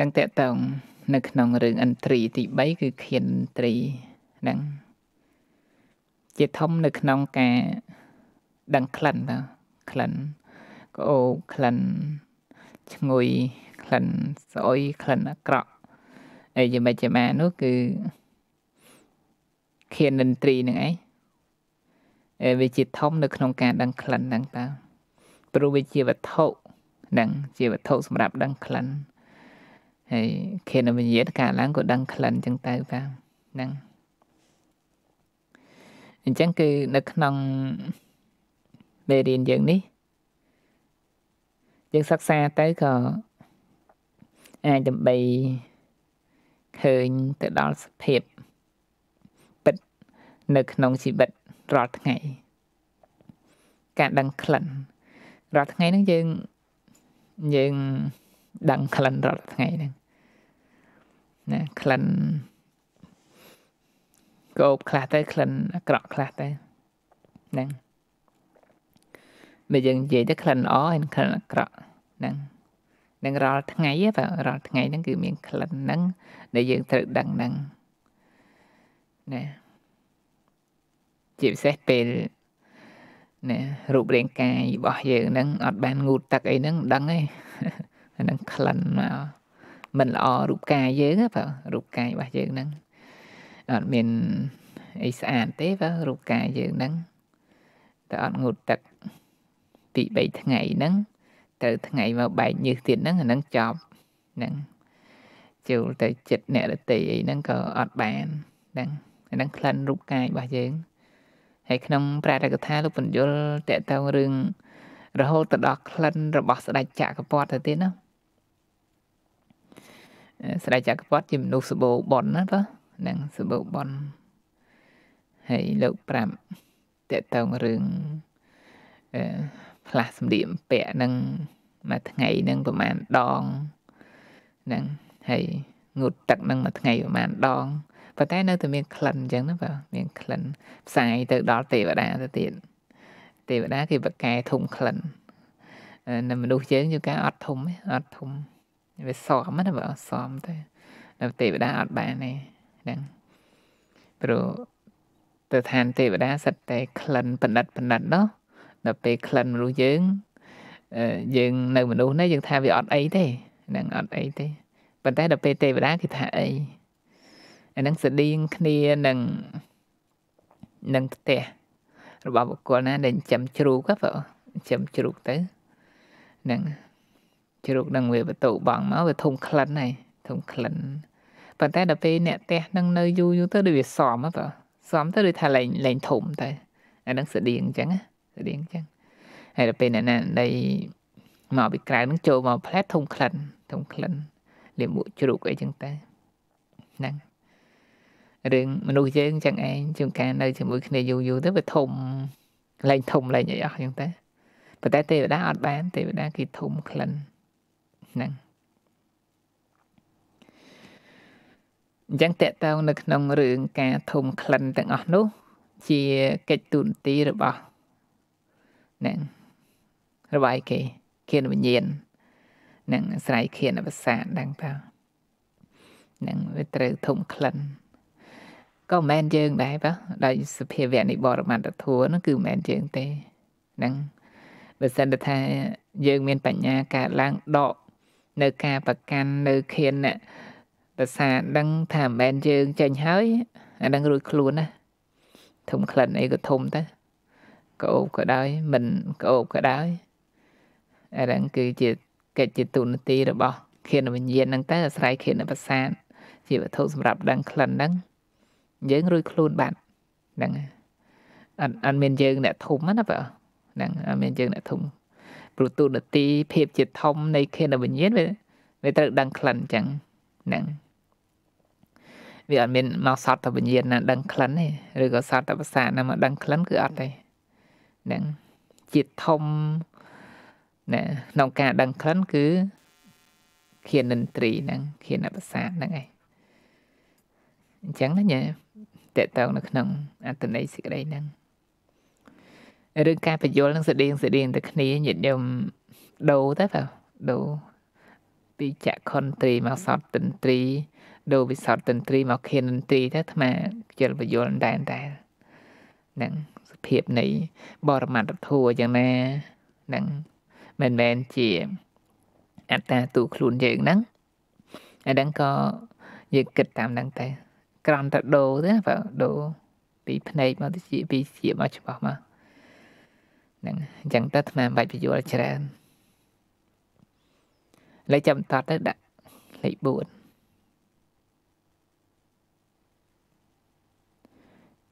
នឹងតកតងនៅក្នុងរឿងឥន្ទ្រីទី3គឺខៀនឥន្ទ្រីហ្នឹង ជាធំនៅក្នុងការ ដឹងក្លិនបាទក្លិនក្អូក្លិនឈ្ងុយក្លិនស្អុយក្លិនអាក្រក់អីយ៉ាងម៉េចជាម៉ានោះគឺខៀននិន្ទ្រីនឹងឯងអេវាជាធំនៅក្នុងការដឹងក្លិនហ្នឹងតើព្រោះវាជាវត្ថុនឹង ជាវត្ថុសម្រាប់ដឹងក្លិនហើយខេនវិញ្ញាណកាលឡើងក៏ដឹងក្លិនចឹងទៅបាទហ្នឹងអញ្ចឹងគឺនៅក្នុងមេរៀនយើងនេះយើងសិក្សាទៅក៏អាចដើម្បីឃើញទៅដល់សភាពពិតនៅក្នុងជីវិតរាល់ថ្ងៃ ការដឹងក្លិន រាល់ថ្ងៃហ្នឹងយើងយើងដឹងក្លិនរាល់ថ្ងៃហ្នឹងណាក្លិនកោបខ្លះទៅក្លិនអាក្រក់ខ្លះទៅហ្នឹងបើយើងនិយាយទៅក្លិនល្អហើយក្លិនអាក្រក់ហ្នឹងនឹងរាល់ថ្ងៃបាទរាល់ថ្ងៃហ្នឹងគឺមានក្លិនហ្នឹងដែលយើងត្រូវដឹងហ្នឹងណាជាពិសេសពេលណារូបរាងកាយរបស់យើងហ្នឹងអត់បានងូតទឹកអីហ្នឹងដឹងទេអាហ្នឹងក្លិនមកមិនល្អរូបកាយយើងបាទរូបកាយរបស់យើងហ្នឹងអត់មានអីស្អាតទេបាទរូបកាយយើងហ្នឹងតែអត់ងូតទឹកពី3ថ្ងៃហ្នឹងទៅ ថ្ងៃមកបែកញើសទៀតហ្នឹងអាហ្នឹងចប់ហ្នឹងចូលទៅចិត្តអ្នករតីអីហ្នឹងក៏អត់បានហ្នឹងអាហ្នឹងក្លិនរូបកាយរបស់យើងហើយក្នុងព្រះរាជកថា លោកពន្យល់តកតងរឿងរហូតទៅដល់ក្លិនរបស់ ស្ដេចចក្រពតទៅទៀតណាស្ដេចចក្រពតជាមនុស្សសបោបនណាបាទហ្នឹងសបោបនហើយលោក5តកតងរឿងអឺផ្លាស់សម្លៀកបំពាក់នឹងមួយថ្ងៃនឹងប្រហែលដងហ្នឹងហើយងូតទឹកនឹងមួយថ្ងៃប្រហែលដងប៉ុន្តែ នៅតែមានក្លិនអញ្ចឹងណាបាទមានក្លិនផ្សាយទៅ ដល់ទេវតាទៅទៀតទេវតាគេបកកែធុំក្លិននៅមនុស្សយើងយើងការអត់ធុំអត់ធុំវាសមណាបើសមទៅនៅទេវតាអត់បានទេហ្នឹងព្រោះទៅឋានទេវតាសិតតែក្លិនបណិតបណិតនោះដល់ពេលក្លិនមនុស្សយើងយើងនៅមនុស្សនេះយើងថាវាអត់អីទេនឹងអត់អីទេប៉ុន្តែដល់ពេលទេវតាគេថាអីអានឹងស្តៀងគ្នានឹងនឹងផ្ទះរបស់បុគ្គលណាដែលចិញ្ចឹមជ្រូកហ្នឹងចិញ្ចឹមជ្រូកទៅនឹងជ្រូកនឹងវាបន្ទោបងមកវាធំក្លិនហើយធំក្លិនប៉ុន្តែដល់ពេលអ្នកផ្ទះនឹងនៅយូរយូរទៅដូចវាសមហ្នឹងបើសមទៅដូចថាលែងលែងធំទៅអានឹងស្តៀងអញ្ចឹងណារៀងចឹងហើយដល់ពេលអ្នកណាដីមកពីក្រៅនឹងចូលមកផ្លែធំក្លិនធំក្លិនលាមកជ្រូកអីចឹងតែហ្នឹងរឿងមនុស្សយើងចឹងឯងជួនកាលនៅជាមួយគ្នាយូរយូរទៅវាធំលែងធំលែងអីអស់ចឹងតែប៉ុន្តែទេវតាអត់បានទេវតាគេធំក្លិនហ្នឹងអញ្ចឹងតកតងនៅក្នុងរឿងការ ធំក្លិនទាំងអស់នោះ ជាកិច្ចទូនទីរបស់ហ្នឹងរបាយគេគៀនវិញ្ញាណនឹងស្រ័យគៀនភាសាហ្នឹងតើនឹងវាត្រូវធំក្លិនក៏មិនមែនយើងដែរបើដោយសភាវៈនៃបរមត្តធัวហ្នឹងគឺមិនមែនយើងទេហ្នឹងបើសិនថាយើងមានបញ្ញាកើតឡើងដកនៅការប្រកាន់នៅខៀនណាភាសាដឹងថាមិនមែនយើងចេញហើយអានឹងរួចខ្លួនណាធំក្លិនអីក៏ធំទៅក្អូបក៏ដោយមិនក្អូបក៏ដោយអាហ្នឹងគឺជាកិច្ចជាទូនាទីរបស់ខៀនវិញ្ញាណហ្នឹងតែអាស្រ័យខៀនប្រសាទជាវត្ថុសម្រាប់ដឹងក្លិនហ្នឹង យើងរួចខ្លួនបាត់ហ្នឹងអត់អត់មានយើងអ្នកធំណាបើហ្នឹងអត់មានយើងអ្នកធំព្រោះទូនាទីភាពជាធំនៃខេនវិញ្ញាណវាវាត្រូវដឹងក្លិនអញ្ចឹងហ្នឹងវាអត់មានមកសតវិញ្ញាណណាដឹងក្លិនទេឬក៏សតប្រសាណាមកដឹងក្លិនគឺអត់ទេហ្នឹងជាតិធំណាក្នុងការដឹងក្លិនគឺខៀននិន្ទ្រីហ្នឹងខៀនអបសាហ្នឹងឯងអញ្ចឹងណាញ៉ែតកតងនៅក្នុងអត្តន័យសេចក្តីហ្នឹងរឿងការបញ្យលនឹងស្តៀងស្តៀងទៅគ្នាញាតិញោមដូរទៅបើដូរពីចក្ខុនត្រីមកសតតន្ត្រីដូរវិសតតន្ត្រីមកខៀននន្ត្រីទៅអាត្មាខ្ជិលបញ្យលដែរដែរហ្នឹងភាពនៃបរមត្តធัวយ៉ាងណានឹងមិនមែនជាអត្តាទូខ្លួនយើងហ្នឹងហើយហ្នឹងក៏យើងគិតតាមហ្នឹងតែក្រំតដូរទេបើដូរពីភ្នែកមកទៅជាពីជាមកច្បាស់មកហ្នឹងអញ្ចឹងទៅថ្មបាច់ពយល់ច្រើនលេខចាំតតទៅដាក់លេខ4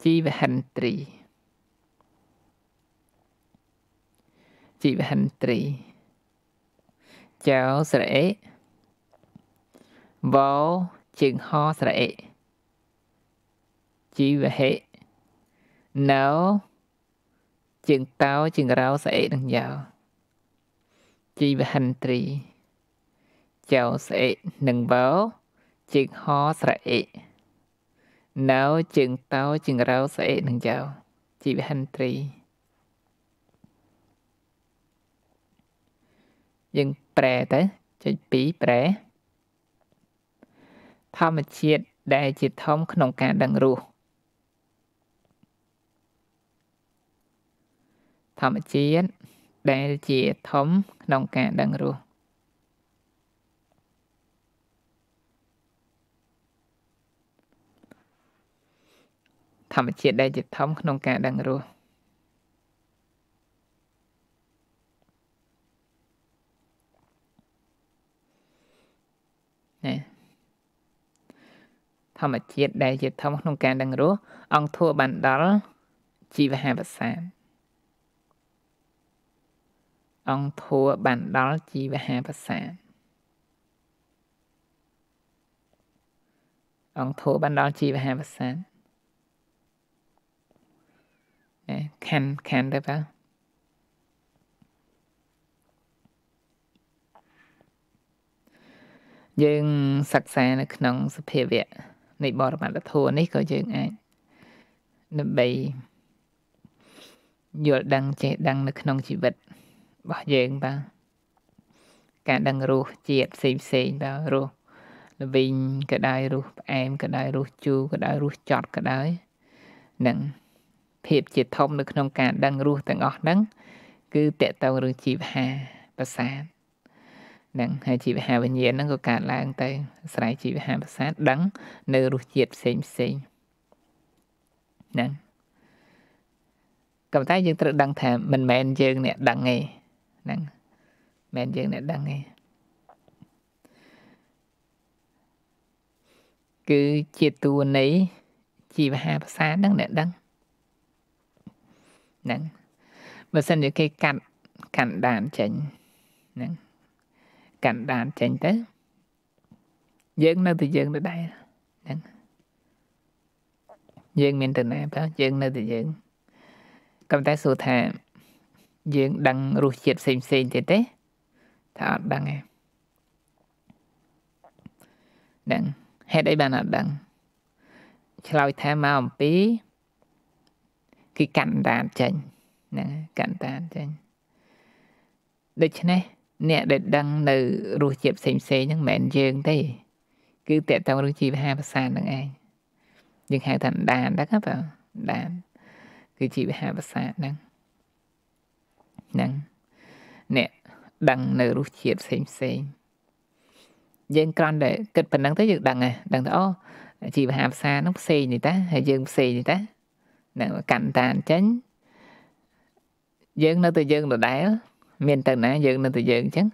ជីវហិន្ទ្រីជីវហិនត្រីចៅស្រអេវោជើងហោស្រអេជីវហេណៅជើងតោជើងរោស្រអេនឹងយ៉ាជីវហិនត្រីចៅស្រអេនឹងវោជើងហោស្រអេណៅជើងតោជើងរោស្រអេនឹងយ៉ាជីវហិនត្រីយើងប្រែទៅចុច2ប្រែធម្មជាតិដែលជាធំក្នុងការដឹងរសធម្មជាតិដែលជាធំក្នុងការដឹងរសធម្មជាតិដែលជាធំក្នុងការដឹងរសធម្មជាតិដែលជាធំក្នុងការដឹងរស់អង្គធัวបានដល់ជីវហាវសាន អង្គធัวបានដល់ជីវហាវសាន អង្គធัวបានដល់ជីវហាវសានខាន់ខាន់ទៅបាទយើងសិក្សានៅក្នុងសភាវៈនៃបរមត្តធម៌នេះក៏យើងអាចដើម្បីយល់ដឹងចេះដឹង នៅក្នុងជីវិតរបស់យើងបាទការដឹងរសជាតិផ្សេងផ្សេងបាទរសល្វីងក៏ដោយរសផ្អែមក៏ដោយរសជូរក៏ដោយរសចត់ក៏ដោយនឹងភាពជាធំនៅក្នុងការ ដឹងរសទាំងអស់ហ្នឹង គឺតកតងរឿងជីវហាប្រសាទហ្នឹងហើយជីវហាវិញ្ញាណហ្នឹងក៏កើតឡើង ទៅអាស្រ័យជីវហាប្រសាទដឹង នៅរសជាតិផ្សេងផ្សេងហ្នឹងក៏តែយើងត្រូវដឹងថាមិនមែនយើងអ្នកដឹងទេហ្នឹងមែនយើងអ្នកដឹងទេគឺជាតួនៃជីវហាប្រសាទហ្នឹងអ្នកដឹងហ្នឹងបើសិនជាគេកាត់កណ្ដានចេញហ្នឹងកាន់ដានចេញទៅយើងនៅតែយើងដដែលហ្នឹងយើងមានទៅណាបើយើងនៅតែយើងក៏តែសួរថា យើងដឹងរសជាតិផ្សេងផ្សេងទៀតទេថាអត់ដឹងទេហ្នឹងហេតុអីបានអត់ដឹងឆ្លើយថាមកអំពីគឺកណ្ដានចេញហ្នឹងកណ្ដានចេញដូច្នេះអ្នកដែលដឹងនៅរសជាតិផ្សេងផ្សេងហ្នឹងមិនមែនយើងទេ គឺតកតងរឿងជីវហាប្រសាទហ្នឹងឯងយើងហៅថាដានដែរបាទដានគឺជីវហាប្រសាទហ្នឹងហ្នឹងអ្នកដឹងនៅរសជាតិផ្សេងផ្សេងយើងគ្រាន់តែគិតប៉ុណ្ណឹងទៅយើងដឹងហើយដឹងថាអូជីវហាភាសាហ្នឹងផ្សេងនេះតាហើយយើងផ្សេងនេះតានៅកាន់តានចេញយើងនៅតែយើងដដែលមានទៅណាយើងនៅតែយើងអញ្ចឹង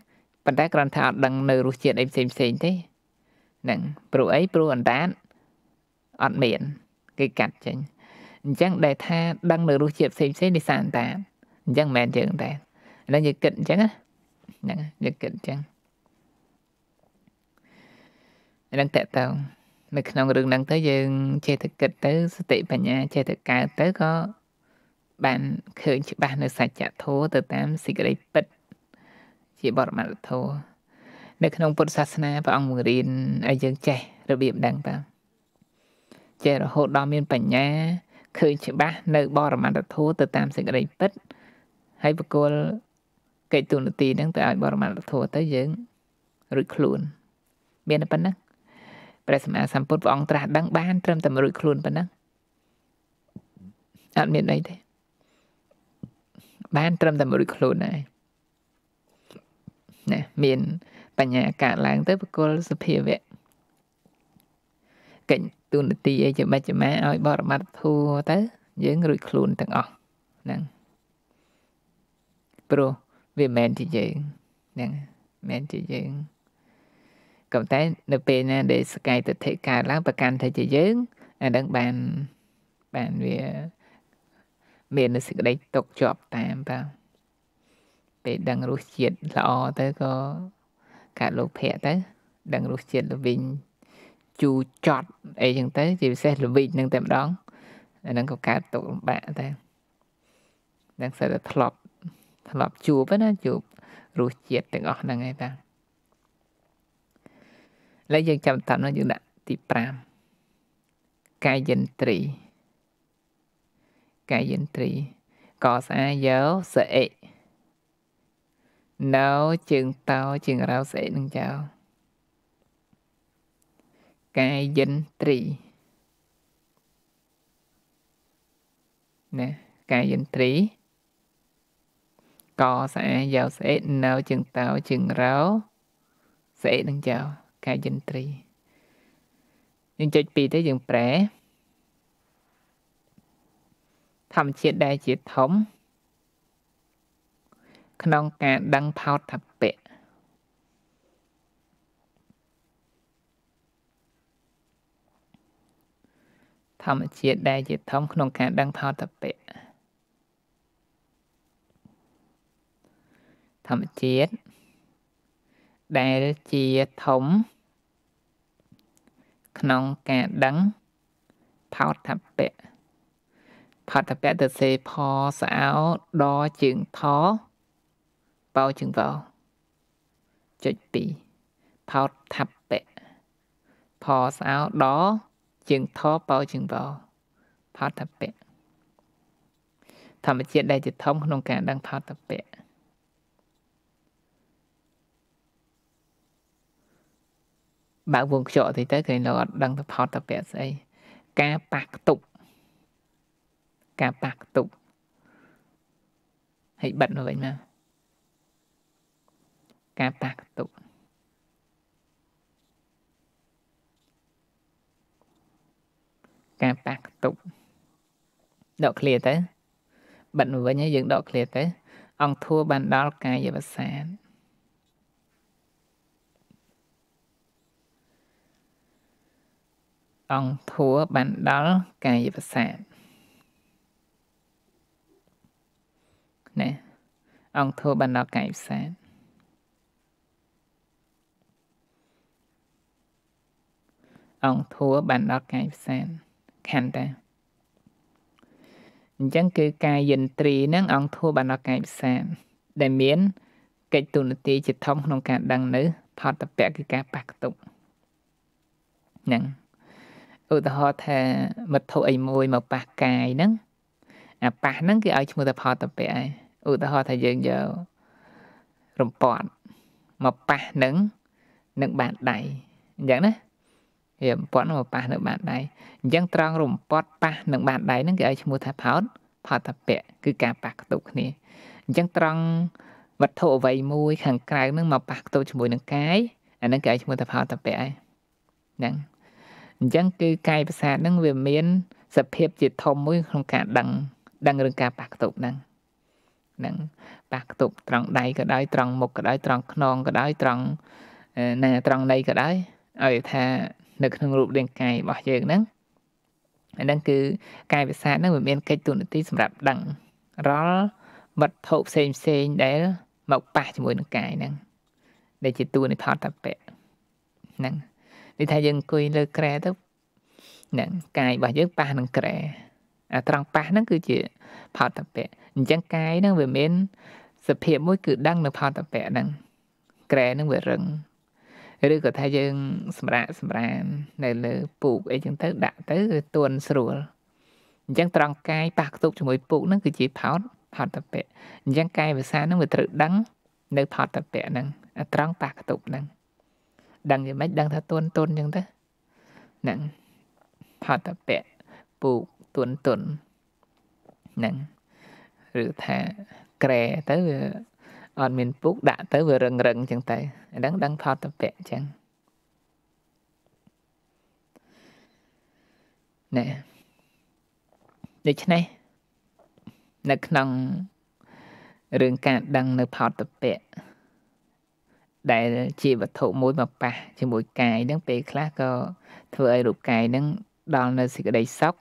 ប៉ុន្តែគ្រាន់តែអត់ដឹងនៅរសជាតិអីផ្សេងផ្សេងទេហ្នឹងព្រោះអីព្រោះអណ្ដាតអត់មានគេកាត់ចេញអញ្ចឹងដែលថាដឹងនៅរសជាតិផ្សេងផ្សេងនេះសាអណ្ដាតអញ្ចឹងមិនមែនយើងដែរហ្នឹងយើងគិតអញ្ចឹងណាហ្នឹងយើងគិតអញ្ចឹងហ្នឹងតើតើនៅក្នុងរឿងហ្នឹងទៅ យើងចេះតែគិតទៅសតិបញ្ញាចេះតែកើតទៅក៏បានឃើញ ច្បាស់នៅសច្ចធម៌ទៅតាមសេចក្តីពិត ជាបរមត្ថធម៌នៅក្នុងពុទ្ធសាសនាព្រះអង្គបង្រៀនឲ្យយើងចេះរបៀបដឹងតាមចេះរហូតដល់មានបញ្ញាឃើញច្បាស់នៅ បរមត្ថធម៌ទៅតាមសេចក្តីពិត ហើយបកគលកិច្ចទូនាទីហ្នឹង ទៅឲ្យបរមត្ថធម៌ទៅយើងរួចខ្លួន មានប៉ុណ្ណឹងព្រះសម្មាសម្ពុទ្ធព្រះអង្គត្រាស់ដឹងបានត្រឹមតែរួចខ្លួនប៉ុណ្ណឹងអត់មានអីទេបានត្រឹមតែមួយរួចខ្លួនដែរណាមានបញ្ញាកើតឡើងទៅបកុលសភាវៈកិច្ចទូនាទីអីចាំបាច់ចាំឲ្យបរមត្ថធัวទៅ យើងរួចខ្លួនទាំងអស់ហ្នឹងព្រោះវាមិនមែនជាយើងហ្នឹងមែនជាយើងក៏តែនៅពេលណាដែលស្កាយតិធិកើតឡើងប្រកាន់ថាជាយើង អានឹងបានបានវាមានសេចក្តីຕົកជាប់តាមបាទពេលដឹងរសជាតិល្អទៅក៏កាត់លោកភៈទៅ ដឹងរសជាតិល្វីងជូរចត់អីចឹងទៅជាពិសេសល្វីងនឹងតែម្ដងអាហ្នឹងក៏កើតទុកលំបាកដែរនឹងសិតតែធ្លាប់ ធ្លាប់ជួបណាជួបរសជាតិទាំងអស់ហ្នឹងឯងបាទឥឡូវយើងចាប់តាមនោះយើងដាក់ទី5កាយន្ត្រីកាយិនទ្រីកស្អាយោសអេណៅជើងតោជើងរៅស្អេនឹងចោ កាយិនទ្រីណាកាយិនទ្រីកស្អាយោស្អេណៅជើងតោជើងរៅស្អេនឹងចោកាយិនទ្រីយើងចុច2ទៅយើងប្រែម្មជាតិដែលជាធំក្នុងការដឹងផោតថាពៈធម្មជាតិដែលជាធំក្នុងការដឹងផោតពៈធម្មជាតិដែលជាធំក្នុងការដឹងផោតពៈផតពៈទសេផស្អោដជើងថបោជើងវោចុច2ផោថពៈផស្អោដជើងថបោជើងវោផតពៈធម្មជាតិដែលជាធំក្នុងការដឹងផតពៈបើវងខ្យល់តិចទៅគេនៅអត់ដឹងថាផតពៈស្អីការប៉ះខ្ទប់ការប៉ះកតុបហើយបិទមកវិញមកការប៉ះកតុបការប៉ះកតុបដកឃ្លាទៅបិទមកវិញហើយយើងដកឃ្លាទៅ អង្គធัวបានដល់កាយវិសានអង្គធัวបានដល់កាយវិសានណាអង្គធូបានដល់កាយផ្សាអង្គធัวបានដល់កាយផ្សានខណ្ឌតាអញ្ចឹងគឺ កាយយន្ត្រីនឹងអង្គធัวបានដល់កាយផ្សាន ដែលមានកិច្ចទូនាទីជាធំក្នុងការដឹងនៅ ផតពៈគឺការប៉ះកតុកហ្នឹងឧទាហរណ៍ថាវត្ថុអីមួយមកប៉ះកាយហ្នឹងអាប៉ះហ្នឹងគឺឲ្យឈ្មោះថាផលតពៈឯងឧទាហរណ៍ថាយើងយករំពាត់មកប៉ះនឹងនឹងបាតដៃអញ្ចឹងណាវារំពាត់មកប៉ះនៅបាតដៃអញ្ចឹងត្រង់រំពាត់ប៉ះនឹងបាតដៃហ្នឹងគេឲ្យឈ្មោះថាផោតផតពៈគឺការប៉ះខ្ទប់គ្នាអញ្ចឹងត្រង់វត្ថុអ្វីមួយខាងក្រៅហ្នឹងមកប៉ះខ្ទប់ជាមួយនឹងកាយអាហ្នឹងគេឲ្យឈ្មោះថាផោតពៈហ្នឹងអញ្ចឹងគឺកាយប្រសាទហ្នឹងវាមាន សភាព ជាធំមួយក្នុងការដឹងដឹងរឿងការប៉ះខ្ទប់ហ្នឹងនឹងប៉ះខ្ទប់ត្រង់ដៃក៏ដោយត្រង់មុខក៏ដោយត្រង់ខ្នងក៏ដោយត្រង់ណាត្រង់ណីក៏ដោយឲ្យថា នៅក្នុងរូបរាង កាយរបស់យើងហ្នឹងអាហ្នឹងគឺកាយវិសាស្ត្រហ្នឹងវាមានកិច្ចទូនាទីសម្រាប់ដឹងរាល់វត្ថុផ្សេងផ្សេងដែលមកប៉ះជាមួយនឹងកាយហ្នឹងដែលជាទូនៃផលតពៈហ្នឹងនេះថាយើងអង្គុយលើក្រែទៅហ្នឹងកាយរបស់យើងប៉ះនឹងក្រែអាត្រង់ប៉ះហ្នឹងគឺជាផលតពៈអញ្ចឹងកាយហ្នឹងវាមានសភាពមួយ គឺដឹងនៅផលតពៈហ្នឹងក្រែហ្នឹងវារឹងឬក៏ថាយើងសម្រាកសម្រាន នៅលើពូកអីចឹងទៅដាក់ទៅវាទន់ស្រួលអញ្ចឹងត្រង់កាយប៉ះខ្ទប់ជាមួយពូកហ្នឹងគឺជា ផោតផតពៈអញ្ចឹងកាយវិសាហ្នឹងវាត្រូវដឹងនៅផតពៈហ្នឹងត្រង់ប៉ះខ្ទប់ហ្នឹងដឹងយ៉ាងម៉េចដឹងថាទន់ទន់អញ្ចឹងទៅហ្នឹងផតពៈពូកទន់ទន់ហ្នឹងឬថាក្រែទៅវាអត់មានពុកដាក់ទៅវារឹងរឹងចឹងទៅអាហ្នឹងដឹងផលតពៈចឹងណែដូច្នេះនៅក្នុងរឿងការដឹងនៅផលតពៈដែលជាវត្ថុមួយមកប៉ះជាមួយកាយហ្នឹងពេលខ្លះក៏ធ្វើឲ្យរូបកាយហ្នឹងដល់នៅសេចក្តីសុខ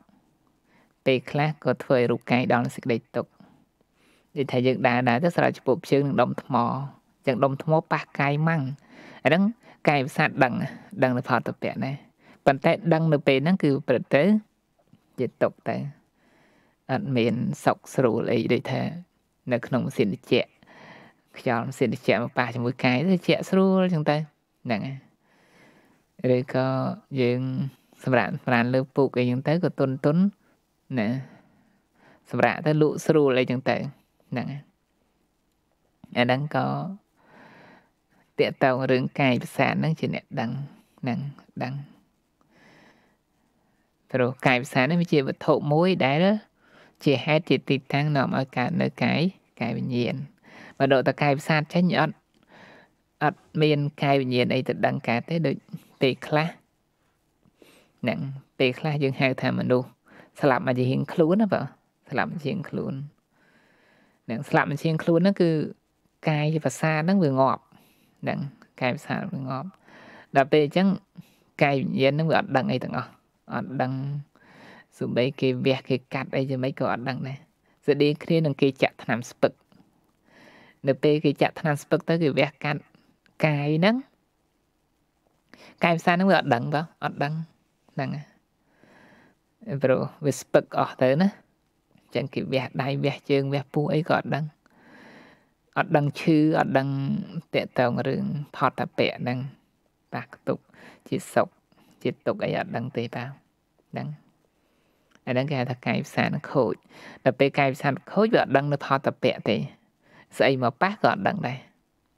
ពេលខ្លះក៏ធ្វើឲ្យរូបកាយដល់នៅសេចក្តីទុក្ខនិយាយថាយើងដើរដើរទៅស្រោចពុកជើងនឹងដុំថ្មចឹងដុំថ្មប៉ះកាយម៉ាំងអាហ្នឹង កាយវិសាដឹងដឹងនៅផលតពៈណាប៉ុន្តែដឹងនៅពេលហ្នឹងគឺប្រទៅជាຕົកតែអត់មានសុខស្រួលអីដូចថានៅក្នុងសិនជាខ្យល់សិនជាមកប៉ះជាមួយកាយទៅជាស្រួលចឹងទៅហ្នឹងហើយឬក៏យើងសម្រាប់សម្រានលើពុកអីចឹងទៅក៏ទុនទុនណាសម្រាប់ទៅលក់ស្រួលអីចឹងទៅហ្នឹងអាហ្នឹងក៏តកតងរឿងកាយប្រសាទហ្នឹងជាអ្នកដឹងហ្នឹងដឹងព្រោះកាយប្រសាទនេះវាជាវត្ថុមួយដែល ជាហេតុជាទីតាំងនាំឲ្យកើតនៅកាយកាយវិញ្ញាណបើដកតកាយប្រសាទចេញអត់អត់មាន កាយវិញ្ញាណអីទៅដឹងកើតទេដូចពេលខ្លះហ្នឹងពេលខ្លះយើងហៅថាមនុស្សស្លាប់មកជារៀងខ្លួនណាបើស្លាប់ជាងខ្លួននឹងស្លាប់មិនឈៀងខ្លួនហ្នឹងគឺកាយភាសាហ្នឹងវាងាប់ហ្នឹងកាយភាសាវាងាប់ដល់ពេលអញ្ចឹង កាយវិញ្ញាណហ្នឹងវាអត់ដឹងអីទាំងអស់អត់ដឹងសូម្បីគេវះគេកាត់អីយ៉ាងម៉េចក៏អត់ដឹងដែរស្តីគ្នានឹងគេចាក់ថ្នាំស្ពឹកនៅពេលគេចាក់ថ្នាំស្ពឹកទៅគេវះកាត់កាយហ្នឹងកាយភាសាហ្នឹងវាអត់ដឹងបងអត់ដឹងហ្នឹងព្រោះវាស្ពឹកអស់ទៅណាចឹងគេវះដៃវះជើងវះពោះអីក៏អត់ដឹងអត់ដឹងឈឺអត់ដឹងតកតងរឿងផតតពៈហ្នឹងប៉ះកតុកជាសុកជាទុកអីអត់ដឹងទេប៉ាហ្នឹងអាហ្នឹងគេហៅថាកាយវិសាន ខូចដល់ពេលកាយវិសានខូចវាអត់ដឹង នៅផតតពៈទេស្អីមកប៉ះក៏អត់ដឹងដែរ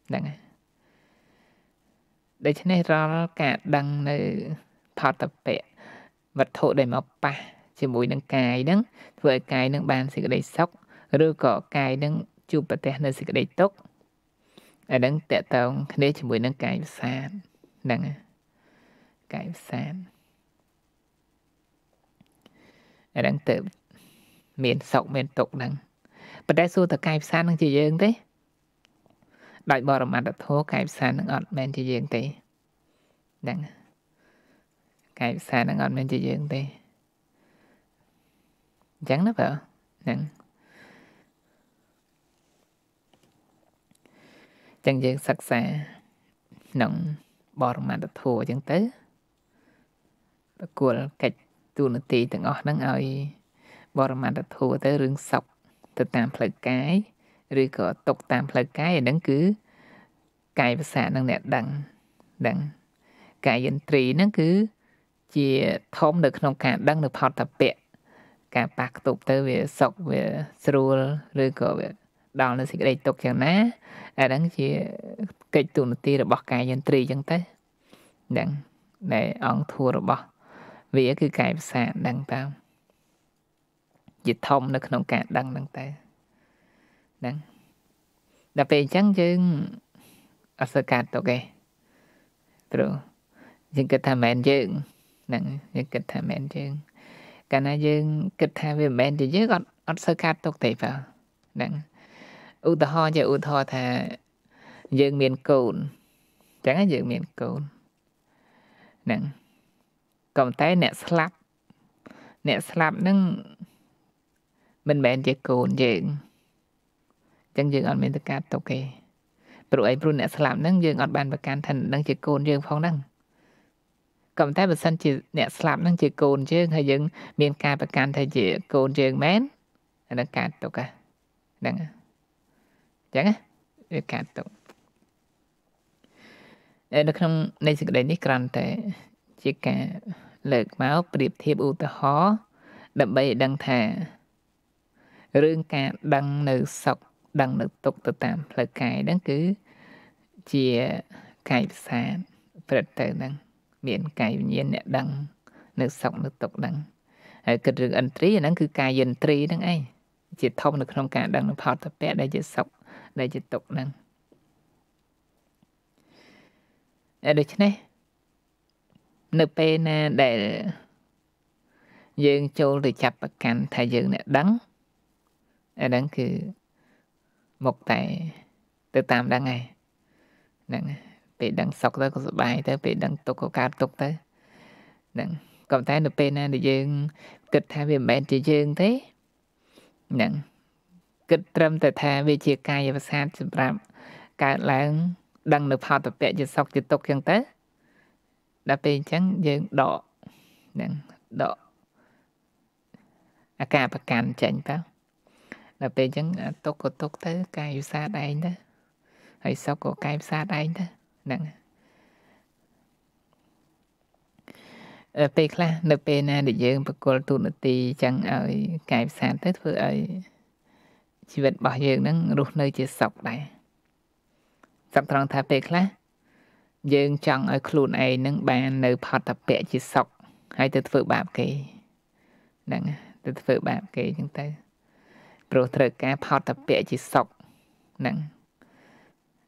ហ្នឹងហើយដូច្នេះរាល់ការដឹងនៅផតតពៈវត្ថុដែលមកប៉ះជាមួយនឹងកាយនឹងធ្វើឲ្យកាយនឹងបានសេចក្តីសុខឬក៏កាយនឹងជួបប្រទះនៅសេចក្តីទុក្ខអានឹងតកតងគ្នាជាមួយនឹងកាយវិសានហ្នឹងកាយវិសានអានឹងទៅមានសុខមានទុក្ខហ្នឹងប៉ុន្តែសួរតើកាយវិសាននឹងជាយើងទេដោយបរមត្តធម៌កាយវិសាននឹងអត់មែនជាយើងទេហ្នឹងកាយវិសាននឹងអត់មែនជាយើងទេអញ្ចឹងណាបាទហ្នឹងចឹងយើងសិក្សានឹងបរមត្តធម៌អញ្ចឹងទៅប្រគល់កិច្ចទូនាទីទាំងអស់ហ្នឹងឲ្យ បរមត្តធម៌ទៅ រឿងសពទៅតាមផ្លូវកាយ ឬក៏ຕົកតាមផ្លូវកាយហ្នឹងគឺ កាយភាសានឹងអ្នកដឹងដឹង កាយយន្ត្រីហ្នឹងគឺ ជាធំនៅក្នុងការដឹងនៅផតតពៈការប៉ះខ្ទប់ទៅវាសុកវាស្រួលឬក៏វាដល់នៅសេចក្តីទុកយ៉ាងណាអាហ្នឹងជាកិច្ចទូនាទីរបស់ កាយយន្ត្រីអញ្ចឹងទៅហ្នឹងដែលអង្គធัวរបស់ វាគឺកាយភាសាដឹងតាមជាធំនៅក្នុងការដឹងហ្នឹងទៅហ្នឹងដល់ពេលអញ្ចឹងយើងអសកាត់ទុកឯងព្រោះយើងគិតថាមិនយើងហ្នឹងយើងគិតថាមិនយើងកាលណាយើងគិតថាវាមិនមែនជាយើងអត់អត់សូវកាត់ទុកទេបើហ្នឹងឧទាហរណ៍ជាឧទាហរណ៍ថាយើងមានកូនអញ្ចឹងយើងមានកូនហ្នឹងក៏តែអ្នកស្លាប់អ្នកស្លាប់ហ្នឹងមិនមែនជាកូនយើងអញ្ចឹងយើងអត់មានទៅកាត់ទុកទេព្រោះអីព្រោះអ្នកស្លាប់ហ្នឹងយើងអត់បានប្រកាន់ថានឹងជាកូនយើងផងហ្នឹងក៏ប៉ុន្តែបើសិនជាអ្នកស្លាប់នឹងជាកូនយើងហើយយើងមានការប្រកាន់ថាជាកូនយើងមែនអានឹងការទុកហ្នឹងអញ្ចឹងវាការទុកនៅក្នុងនៃសេចក្តីនេះគ្រាន់តែជាការលើកមកប្រៀបធៀបឧទាហរណ៍ដើម្បីដឹងថារឿងការដឹងនៅសុខដឹងនៅទុកទៅតាមផ្លូវកាយហ្នឹងគឺជាកាយវិសាព្រឹត្តទៅហ្នឹងមានកាយវិញ្ញាណអ្នកដឹង នៅសុខនៅ ទុក្ខដឹងហើយគិតរឿងឥន្ទ្រីអាហ្នឹងគឺកាយឥន្ទ្រីហ្នឹងឯងជាធំនៅក្នុងការដឹងនៅផោតពៈដែលជាសុខដែលជាទុក្ខហ្នឹងហើយដូច្នេះនៅពេលណាដែលយើងចូលទៅចាប់ប្រកាន់ថាយើងអ្នកដឹងអាហ្នឹងគឺមកតែទៅតាមដឹងឯងហ្នឹងហើយពេលដឹងសុខទៅក៏សុបាយទៅពេលដឹងទុក្ខក៏កើតទុក្ខទៅហ្នឹងក៏តែនៅពេលណាដែលយើង គិតថាវាមិនមែនជាយើងទេហ្នឹងគិតត្រឹមតែថាវាជាកាយវិសាទសម្រាប់កើតឡើងដឹង នៅផតពៈជាសុខជាទុក្ខចឹងទៅដល់ពេលអញ្ចឹងយើងដកហ្នឹងដកអាការប្រកាន់ចេញទៅដល់ពេលអញ្ចឹងទុកក៏ទុកទៅ កាយវិសាទឯងទៅហើយសុខក៏កាយវិសាទឯងទៅហ្នឹងពេលខ្លះនៅ ពេលណាដែលយើងបកលទូនាទីចឹងឲ្យកាយវិសារទៅធ្វើឲ្យជីវិតរបស់យើងហ្នឹងរស់នៅជាសុខដែរសំត្រង់ថាពេលខ្លះយើងចង់ឲ្យខ្លួនឯងហ្នឹងបាននៅផតពៈជាសុខហើយទៅធ្វើបាបគេហ្នឹងទៅធ្វើបាបគេចឹងទៅព្រោះត្រូវការផតពៈជាសុខហ្នឹង